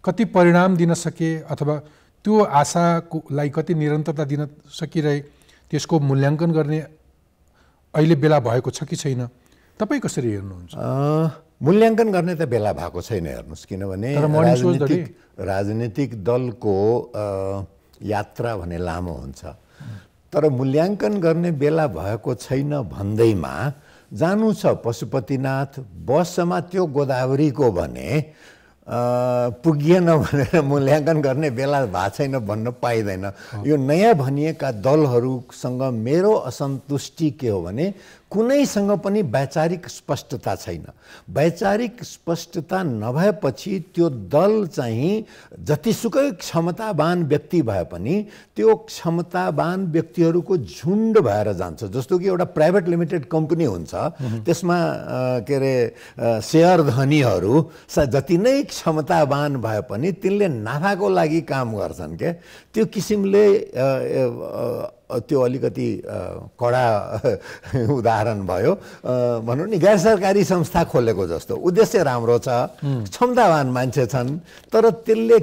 कति परिणाम दिन सके अथवा त्यो आशाको लागि कति निरन्तरता दिन सकिरहे त्यसको मूल्याङ्कन गर्ने अहिले बेला भएको छ कि छैन तपाईँ कसरी हेर्नुहुन्छ मूल्याङ्कन गर्ने त बेला भएको छैन हेर्नुहोस् किनभने राजनीतिक राजनीतिक दलको यात्रा भने लामो हुन्छ तर मूल्याङ्कन गर्ने बेला भएको छैन भन्दैमा जानु छ पशुपतिनाथ बसमा त्यो गोदावरीको भने पुगिएन भनेर मूल्याङ्कन गर्ने बेला भएको छैन भन्न पाइँदैन यो नयाँ भनिएका दलहरूसँग मेरो असन्तुष्टि के हो भने कुनैसँग पनि वैचारिक स्पष्टता छैन वैचारिक स्पष्टता नभएपछि त्यो दल चाहिँ जतिसुकै क्षमतावान व्यक्ति भए पनि त्यो क्षमतावान व्यक्तिहरूको झुन्ड भएर जान्छ जस्तो कि एउटा प्राइभेट लिमिटेड कम्पनी हुन्छ त्यसमा के अरे सेयर धनीहरू जति नै क्षमतावान भए पनि तिनले नाफाको लागि काम गर्छन् के त्यो किसिमले त्यो अलिकति कडा उदाहरण भयो भनौँ नि गैर सरकारी संस्था खोलेको जस्तो उद्देश्य राम्रो छ क्षमतावान मान्छे छन् तर त्यसले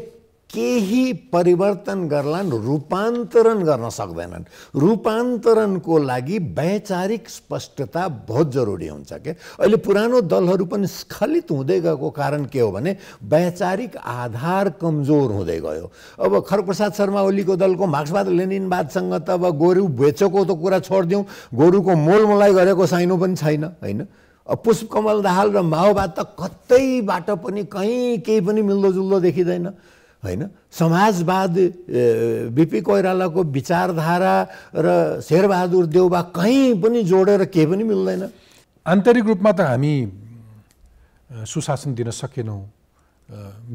केही परिवर्तन गर्लान् रूपान्तरण गर्न सक्दैनन् रूपान्तरणको लागि वैचारिक स्पष्टता बहुत जरुरी हुन्छ के अहिले पुरानो दलहरू पनि स्खलित हुँदै गएको कारण के हो भने वैचारिक आधार कमजोर हुँदै गयो अब खरप्रसाद शर्मा ओलीको दलको मार्क्सवाद लेनिनवादसँग त अब गोरु बेचोको त कुरा छोडिदिउँ गोरुको मोलमोलाइ गरेको साइनो पनि छैन होइन पुष्पकमल दाहाल र माओवाद त कतैबाट पनि कहीँ केही पनि मिल्दोजुल्दो देखिँदैन होइन समाजवाद बिपी कोइरालाको विचारधारा र शेरबहादुर देउबा कहीँ पनि जोडेर केही पनि मिल्दैन आन्तरिक रूपमा त हामी सुशासन दिन सकेनौँ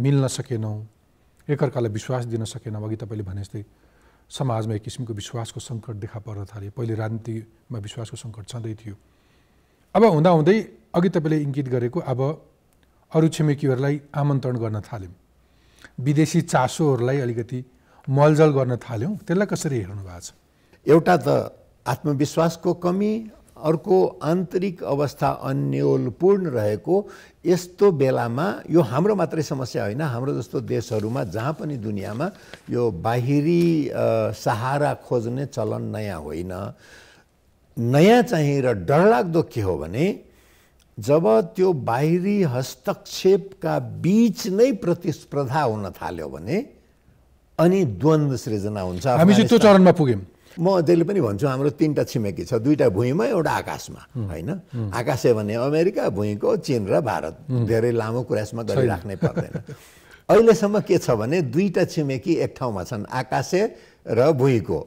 मिल्न सकेनौँ एकअर्कालाई विश्वास दिन सकेनौँ अघि तपाईँले भने जस्तै समाजमा एक किसिमको विश्वासको सङ्कट देखा पर्न थाल्यो पहिले राजनीतिमा विश्वासको सङ्कट छँदै थियो अब हुँदाहुँदै अघि तपाईँले इङ्गित गरेको अब अरू छिमेकीहरूलाई आमन्त्रण गर्न थाल्यौँ विदेशी चासोहरूलाई अलिकति मलजल गर्न थाल्यौँ त्यसलाई कसरी हेर्नु भएको छ एउटा त आत्मविश्वासको कमी अर्को आन्तरिक अवस्था अन्यलपूर्ण रहेको यस्तो बेलामा यो हाम्रो मात्रै समस्या होइन हाम्रो जस्तो देशहरूमा जहाँ पनि दुनियाँमा यो बाहिरी सहारा खोज्ने चलन नयाँ होइन नयाँ चाहिँ र डरलाग्दो के हो भने जब त्यो बाहिरी हस्तक्षेपका बिच नै प्रतिस्पर्धा हुन थाल्यो भने अनि द्वन्द सृजना हुन्छ हामी त्यो चरणमा पुग्यौँ म जहिले पनि भन्छु हाम्रो तिनवटा छिमेकी छ दुईवटा भुइँमा एउटा आकाशमा होइन आकाशे भने अमेरिका भुइँको चिन र भारत धेरै लामो यसमा गरिराख्नै पर्दैन अहिलेसम्म के छ भने दुईवटा छिमेकी एक ठाउँमा छन् आकाशे र भुइँको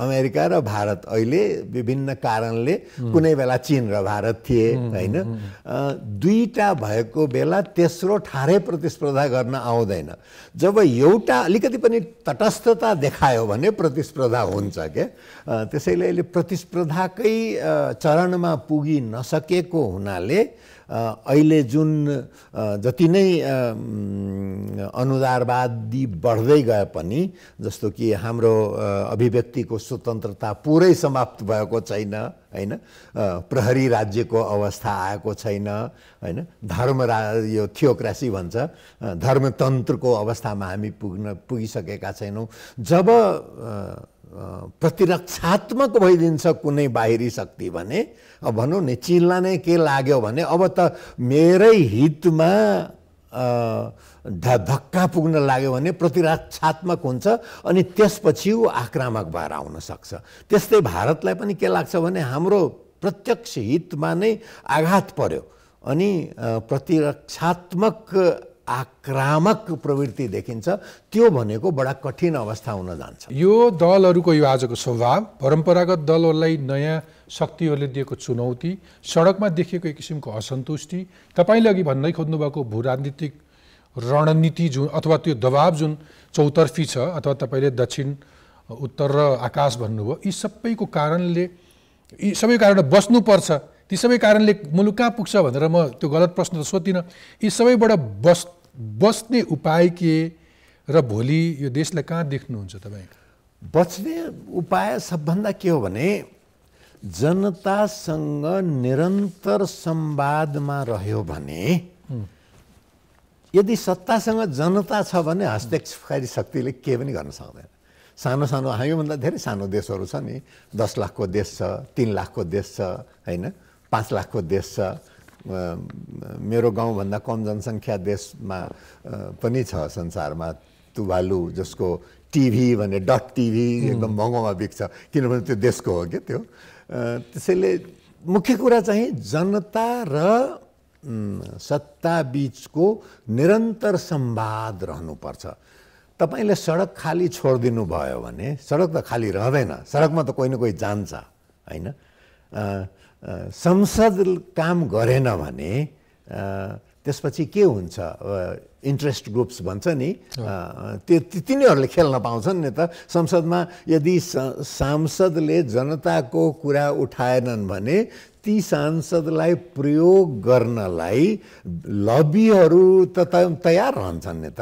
अमेरिका र भारत अहिले विभिन्न कारणले कुनै बेला चिन र भारत थिए होइन दुईवटा भएको बेला तेस्रो ठाडै प्रतिस्पर्धा गर्न आउँदैन जब एउटा अलिकति पनि तटस्थता देखायो भने प्रतिस्पर्धा हुन्छ क्या त्यसैले अहिले प्रतिस्पर्धाकै चरणमा पुगि नसकेको हुनाले अहिले जुन जति नै अनुदारवादी बढ्दै गए पनि जस्तो कि हाम्रो अभिव्यक्तिको स्वतन्त्रता पुरै समाप्त भएको छैन होइन प्रहरी राज्यको अवस्था आएको छैन होइन धर्म रा यो थियोक्रासी भन्छ धर्मतन्त्रको अवस्थामा हामी पुग्न पुगिसकेका छैनौँ जब प्रतिरक्षात्मक भइदिन्छ कुनै बाहिरी शक्ति भने अब भनौँ नि चिनलाई नै के लाग्यो भने अब त मेरै हितमा धक्का पुग्न लाग्यो भने प्रतिरक्षात्मक हुन्छ अनि त्यसपछि ऊ आक्रामक भएर आउन सक्छ त्यस्तै भारतलाई पनि के लाग्छ भने हाम्रो प्रत्यक्ष हितमा नै आघात पर्यो अनि प्रतिरक्षात्मक आक्रामक प्रवृत्ति देखिन्छ त्यो भनेको बडा कठिन अवस्था हुन जान्छ यो दलहरूको यो आजको स्वभाव परम्परागत दलहरूलाई नयाँ शक्तिहरूले दिएको चुनौती सडकमा देखिएको एक किसिमको असन्तुष्टि तपाईँले अघि भन्नै खोज्नुभएको भू राजनीतिक रणनीति जुन अथवा त्यो दबाव जुन चौतर्फी छ अथवा तपाईँले दक्षिण उत्तर र आकाश भन्नुभयो यी सबैको कारणले यी सबै कारण बस्नुपर्छ ती सबै कारणले मुलुक कहाँ पुग्छ भनेर म त्यो गलत प्रश्न त सोधिनँ यी सबैबाट बस् बस्ने उपाय के र भोलि यो देशलाई कहाँ देख्नुहुन्छ तपाईँ बच्ने उपाय सबभन्दा के हो भने जनतासँग निरन्तर संवादमा रह्यो भने यदि सत्तासँग जनता छ भने हस्तक्षेपकारी शक्तिले के पनि गर्न सक्दैन सानो सानो हामीभन्दा धेरै सानो देशहरू छ नि दस लाखको देश छ तिन लाखको देश छ होइन पाँच लाखको देश छ मेरो गाउँभन्दा कम जनसङ्ख्या देशमा पनि छ संसारमा तुभालु जसको टिभी भने डट टिभी एकदम महँगोमा बिक्छ किनभने त्यो देशको हो क्या त्यो त्यसैले मुख्य कुरा चाहिँ जनता र सत्ता बिचको निरन्तर सम्वाद रहनुपर्छ तपाईँले सडक खाली छोडिदिनु भयो भने सडक त खाली रहँदैन सडकमा त कोही न कोही जान्छ होइन संसद काम गरेन भने त्यसपछि के हुन्छ इन्ट्रेस्ट ग्रुप्स भन्छ नि त्यो तिनीहरूले खेल्न पाउँछन् नि त संसदमा यदि सांसदले जनताको कुरा उठाएनन् भने ती सांसदलाई प्रयोग गर्नलाई लबीहरू त तयार रहन्छन् नि त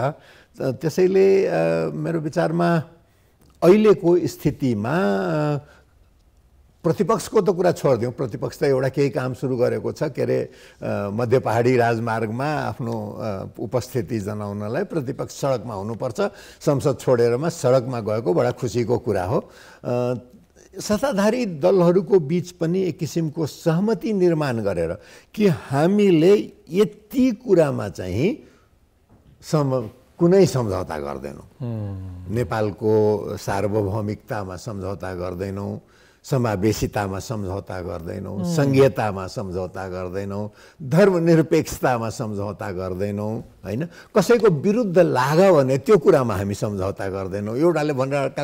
त्यसैले मेरो विचारमा अहिलेको स्थितिमा प्रतिपक्षको त कुरा छोडिदिउँ प्रतिपक्ष त एउटा केही काम सुरु गरेको छ के अरे मध्य पहाडी राजमार्गमा आफ्नो उपस्थिति जनाउनलाई प्रतिपक्ष सडकमा हुनुपर्छ संसद छोडेरमा सडकमा गएको बडा खुसीको कुरा हो सत्ताधारी दलहरूको बिच पनि एक किसिमको सहमति निर्माण गरेर कि हामीले यति कुरामा चाहिँ सम कुनै सम्झौता गर्दैनौँ नेपालको सार्वभौमिकतामा सम्झौता गर्दैनौँ समावेशितामा सम्झौता गर्दैनौँ सङ्घीयतामा सम्झौता गर्दैनौँ धर्मनिरपेक्षतामा सम्झौता गर्दैनौँ होइन कसैको विरुद्ध लाग भने त्यो कुरामा हामी सम्झौता गर्दैनौँ एउटाले भनेर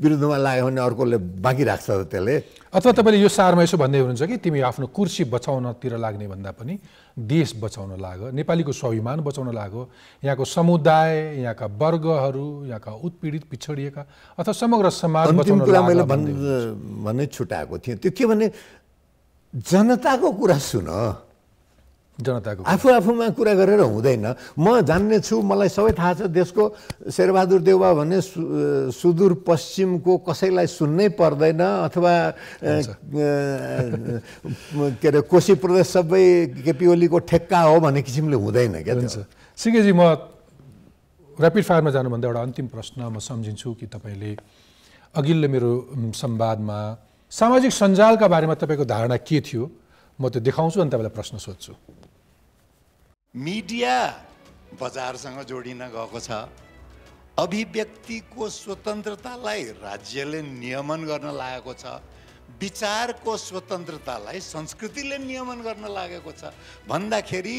विरुद्धमा लाग्यो भने अर्कोले बाँकी राख्छ त त्यसले अथवा तपाईँले यो सारमा यसो भन्दै हुनुहुन्छ कि तिमी आफ्नो कुर्सी बचाउनतिर लाग्ने भन्दा पनि देश बचाउन लाग्यो नेपालीको स्वाभिमान बचाउन लाग्यो यहाँको समुदाय यहाँका वर्गहरू यहाँका उत्पीडित पिछडिएका अथवा समग्र समाज बचाउन मैले भन्ने छुट्याएको थिएँ त्यो के भने जनताको कुरा सुन जनताको आफू आफूमा कुरा गरेर हुँदैन म जान्ने छु मलाई सबै थाहा छ देशको शेरबहादुर देउबा भन्ने सु, सुदूरपश्चिमको कसैलाई सुन्नै पर्दैन अथवा के अरे कोशी प्रदेश सबै केपी ओलीको ठेक्का हो भन्ने किसिमले हुँदैन क्या हुन्छ सिङ्गेजी म ऱ्यापिड फायरमा जानुभन्दा एउटा अन्तिम प्रश्न म सम्झिन्छु कि तपाईँले अघिल्लो मेरो संवादमा सामाजिक सञ्जालका बारेमा तपाईँको धारणा के थियो म त्यो देखाउँछु अनि तपाईँलाई प्रश्न सोध्छु मिडिया बजारसँग जोडिन गएको छ अभिव्यक्तिको स्वतन्त्रतालाई राज्यले नियमन गर्न लागेको छ विचारको स्वतन्त्रतालाई संस्कृतिले नियमन गर्न लागेको छ भन्दाखेरि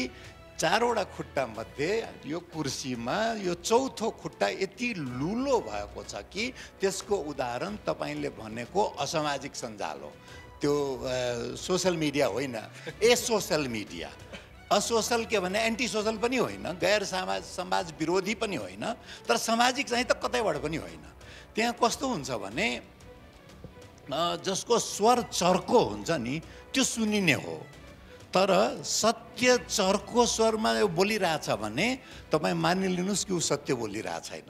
चारवटा मध्ये यो कुर्सीमा यो चौथो खुट्टा यति लुलो भएको छ कि त्यसको उदाहरण तपाईँले भनेको असामाजिक सञ्जाल हो त्यो सोसल मिडिया होइन ए सोसल मिडिया असोसल के भने एन्टी सोसल पनि होइन गैर समाज समाज विरोधी पनि होइन तर सामाजिक चाहिँ त कतैबाट पनि होइन त्यहाँ कस्तो हुन्छ भने जसको स्वर चर्को हुन्छ नि त्यो सुनिने हो तर सत्य चर्को स्वरमा यो बोलिरहेछ भने तपाईँ मानिलिनुहोस् कि ऊ सत्य बोलिरहेको छैन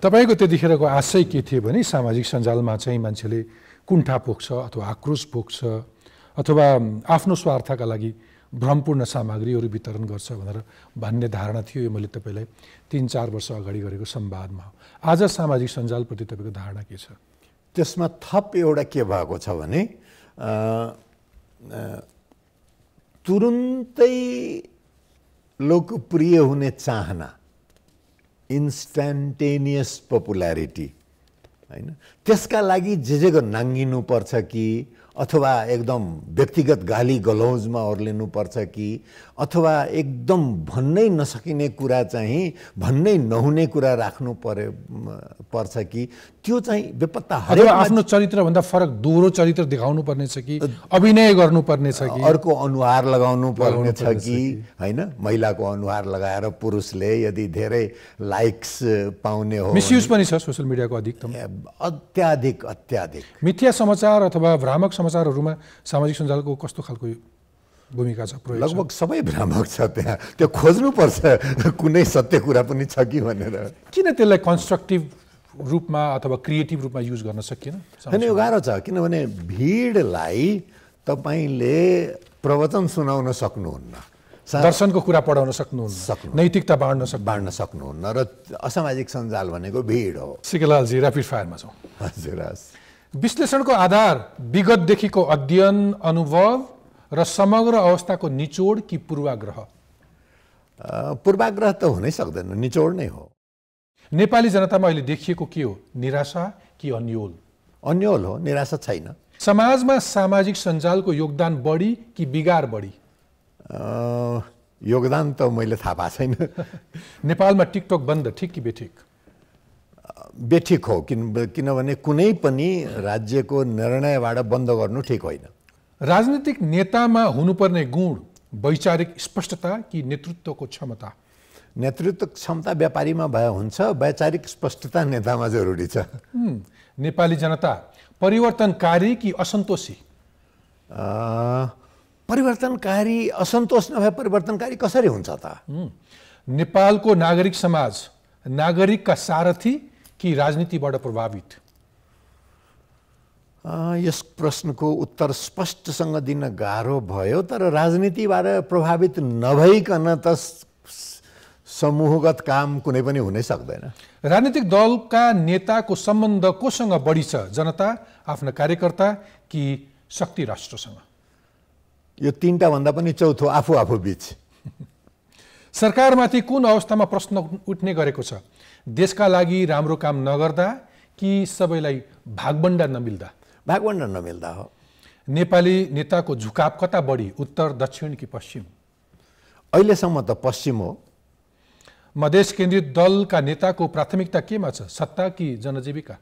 तपाईँको त्यतिखेरको आशय के थियो भने सामाजिक सञ्जालमा चाहिँ मान्छेले कुण्ठा पोख्छ अथवा आक्रोश पोख्छ अथवा आफ्नो स्वार्थका लागि भ्रमपूर्ण सामग्रीहरू वितरण गर्छ भनेर भन्ने धारणा थियो यो मैले तपाईँलाई तिन चार वर्ष अगाडि गरेको संवादमा हो आज सामाजिक सञ्जालप्रति तपाईँको धारणा के छ त्यसमा थप एउटा के भएको छ भने तुरुन्तै लोकप्रिय हुने चाहना इन्स्ट्यान्टेनियस पपुल्यारिटी होइन त्यसका लागि जे जे नाङ्गिनुपर्छ कि अथवा एकदम व्यक्तिगत गाली गलौजमा ओर्लिनुपर्छ कि अथवा एकदम भन्नै नसकिने कुरा चाहिँ भन्नै नहुने कुरा राख्नु पर्यो पर्छ कि त्यो चाहिँ बेपत्ता हरेक आफ्नो चरित्रभन्दा फरक दोहोरो चरित्र देखाउनु पर्ने छ कि अभिनय गर्नुपर्ने छ कि अर्को अनुहार लगाउनु पर्ने छ कि होइन महिलाको अनुहार लगाएर पुरुषले यदि धेरै लाइक्स पाउने हो मिसयुज पनि छ सोसियल मिडियाको अधिकतम अत्याधिक अत्याधिक मिथ्या समाचार अथवा भ्रामक समाचारहरूमा सामाजिक सञ्जालको कस्तो खालको भूमिका छ लगभग सबै भ्रामक छ त्यहाँ त्यो खोज्नुपर्छ कुनै सत्य कुरा पनि छ कि भनेर किन त्यसलाई कन्स्ट्रक्टिभ रूपमा अथवा क्रिएटिभ रूपमा युज गर्न सकिएन होइन यो गाह्रो छ किनभने भिडलाई तपाईँले प्रवचन सुनाउन सक्नुहुन्न दर्शनको कुरा पढाउन सक्नुहुन्न सक्नु नैतिकता बाँड्न सक् बाँड्न सक्नुहुन्न र असामाजिक सञ्जाल भनेको भिड हो सिकेलालजी ऱ्यापिड फायरमा छौँ हजुर विश्लेषणको आधार विगतदेखिको अध्ययन अनुभव र समग्र अवस्थाको निचोड कि पूर्वाग्रह पूर्वाग्रह त हुनै सक्दैन निचोड नै हो नेपाली जनतामा अहिले देखिएको के हो निराशा कि अन्यल अन्यल हो निराशा छैन समाजमा सामाजिक सञ्जालको योगदान बढी कि बिगार बढी योगदान त मैले थाहा भएको छैन नेपालमा टिकटक बन्द ठिक कि बेठिक बेठिक हो किन किनभने कुनै पनि राज्यको निर्णयबाट बन्द गर्नु ठिक होइन राजनीतिक नेतामा हुनुपर्ने गुण वैचारिक स्पष्टता कि नेतृत्वको क्षमता नेतृत्व क्षमता व्यापारीमा भए हुन्छ वैचारिक स्पष्टता नेतामा जरुरी छ नेपाली जनता परिवर्तनकारी कि असन्तोषी परिवर्तनकारी असन्तोष नभए परिवर्तनकारी कसरी हुन्छ त नेपालको नागरिक समाज नागरिकका सारथी कि राजनीतिबाट प्रभावित यस प्रश्नको उत्तर स्पष्टसँग दिन गाह्रो भयो तर राजनीतिबाट प्रभावित नभइकन त समूहगत काम कुनै पनि हुनै सक्दैन राजनीतिक दलका नेताको सम्बन्ध कोसँग बढी छ जनता आफ्ना कार्यकर्ता कि शक्ति राष्ट्रसँग यो तिनवटा भन्दा पनि चौथो आफू आफू बिच सरकारमाथि कुन अवस्थामा प्रश्न उठ्ने गरेको छ देशका लागि राम्रो काम नगर्दा कि सबैलाई भागबन्डा नमिल्दा भागबन्डा नमिल्दा हो नेपाली नेताको झुकाव कता बढी उत्तर दक्षिण कि पश्चिम अहिलेसम्म त पश्चिम हो मधेस केन्द्रित दलका नेताको प्राथमिकता केमा छ सत्ता कि जनजीविका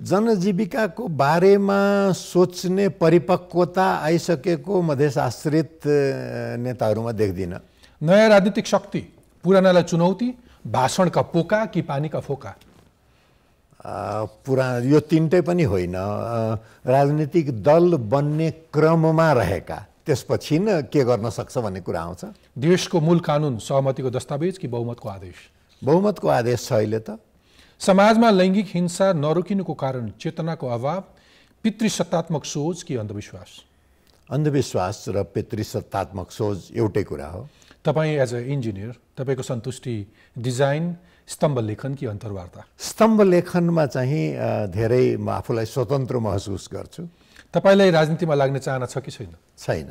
जनजीविकाको बारेमा सोच्ने परिपक्वता आइसकेको मधेस आश्रित नेताहरूमा देख्दिनँ नयाँ राजनीतिक शक्ति पुरानालाई चुनौती भाषणका पोका कि पानीका फोका पुरा यो तिनटै पनि होइन राजनीतिक दल बन्ने क्रममा रहेका त्यसपछि न के गर्न सक्छ भन्ने कुरा आउँछ देशको मूल कानुन सहमतिको दस्तावेज कि बहुमतको आदेश बहुमतको आदेश छ अहिले त समाजमा लैङ्गिक हिंसा नरोकिनुको कारण चेतनाको अभाव पितृसत्तात्मक सोच कि अन्धविश्वास अन्धविश्वास र पितृसत्तात्मक सोच एउटै कुरा हो तपाईँ एज अ इन्जिनियर तपाईँको सन्तुष्टि डिजाइन स्तम्भ लेखन कि अन्तर्वार्ता स्तम्भ लेखनमा चाहिँ धेरै म आफूलाई स्वतन्त्र महसुस गर्छु तपाईँलाई राजनीतिमा लाग्ने चाहना छ कि छैन छैन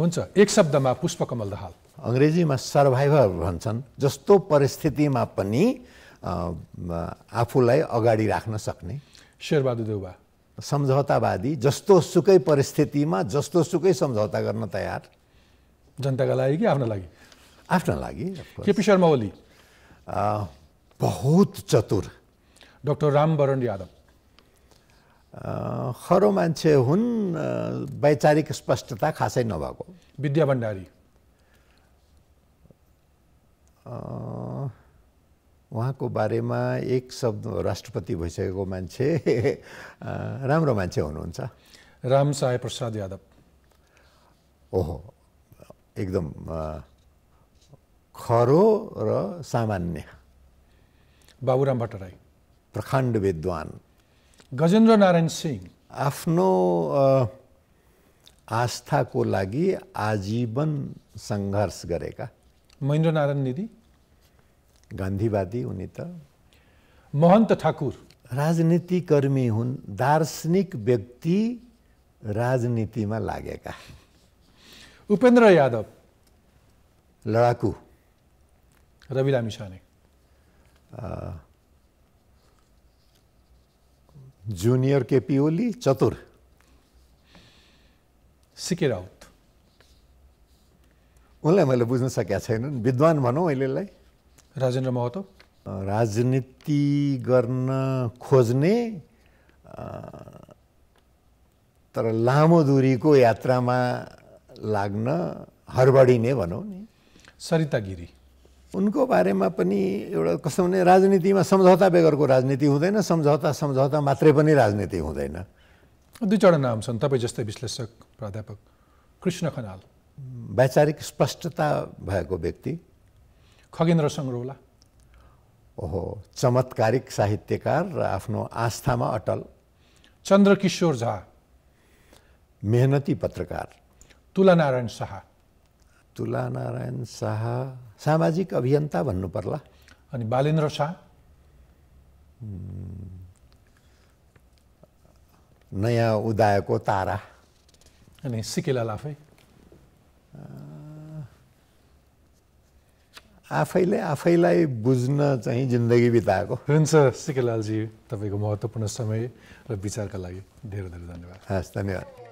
हुन्छ एक शब्दमा पुष्पकमल दाहाल अङ्ग्रेजीमा सर्भाइभर भन्छन् जस्तो परिस्थितिमा पनि आफूलाई अगाडि राख्न सक्ने शेरबहादुर देउबा सम्झौतावादी जस्तो सुकै परिस्थितिमा जस्तो सुकै सम्झौता गर्न तयार जनताका लागि कि आफ्नो लागि आफ्नो लागि केपी शर्मा ओली बहुत चतुर डाक्टर रामवरण यादव खरो मान्छे हुन् वैचारिक स्पष्टता खासै नभएको विद्या भण्डारी उहाँको बारेमा एक शब्द राष्ट्रपति भइसकेको मान्छे राम्रो मान्छे हुनुहुन्छ राम साय प्रसाद यादव ओहो एकदम खरो र सामान्य बाबुराम भट्टराई प्रखण्ड विद्वान गजेन्द्र नारायण सिंह आफ्नो आस्थाको लागि आजीवन सङ्घर्ष गरेका महेन्द्र नारायण निधि गान्धीवादी उनी त महन्त ठाकुर राजनीतिकर्मी हुन् दार्शनिक व्यक्ति राजनीतिमा लागेका उपेन्द्र यादव लडाकु रवि लामिछाने जुनियर केपी ओली चतुर सिके राउत उनलाई मैले बुझ्न सकेका छैनन् विद्वान भनौँ अहिलेलाई राजेन्द्र महतो राजनीति गर्न खोज्ने तर लामो दुरीको यात्रामा लाग्न हरबडिने भनौँ नि सरिता गिरी उनको बारेमा पनि एउटा कस्तो भने राजनीतिमा सम्झौता बेगरको राजनीति हुँदैन सम्झौता सम्झौता मात्रै पनि राजनीति हुँदैन दुईवटा नाम छन् तपाईँ जस्तै विश्लेषक प्राध्यापक कृष्ण खनाल वैचारिक स्पष्टता भएको व्यक्ति खगेन्द्र सङ्ग्रौला ओहो चमत्कारिक साहित्यकार र आफ्नो आस्थामा अटल चन्द्रकिशोर झा मेहनती पत्रकार तुलनारायण शाह तुलानारायण शाह सामाजिक अभियन्ता भन्नु पर्ला अनि बालेन्द्र शाह नयाँ उदायको तारा अनि सिकेलाल आफै आफैले आफैलाई बुझ्न चाहिँ जिन्दगी बिताएको हुन्छ सिकेलालजी तपाईँको महत्त्वपूर्ण समय र विचारका लागि धेरै धेरै धन्यवाद हस् धन्यवाद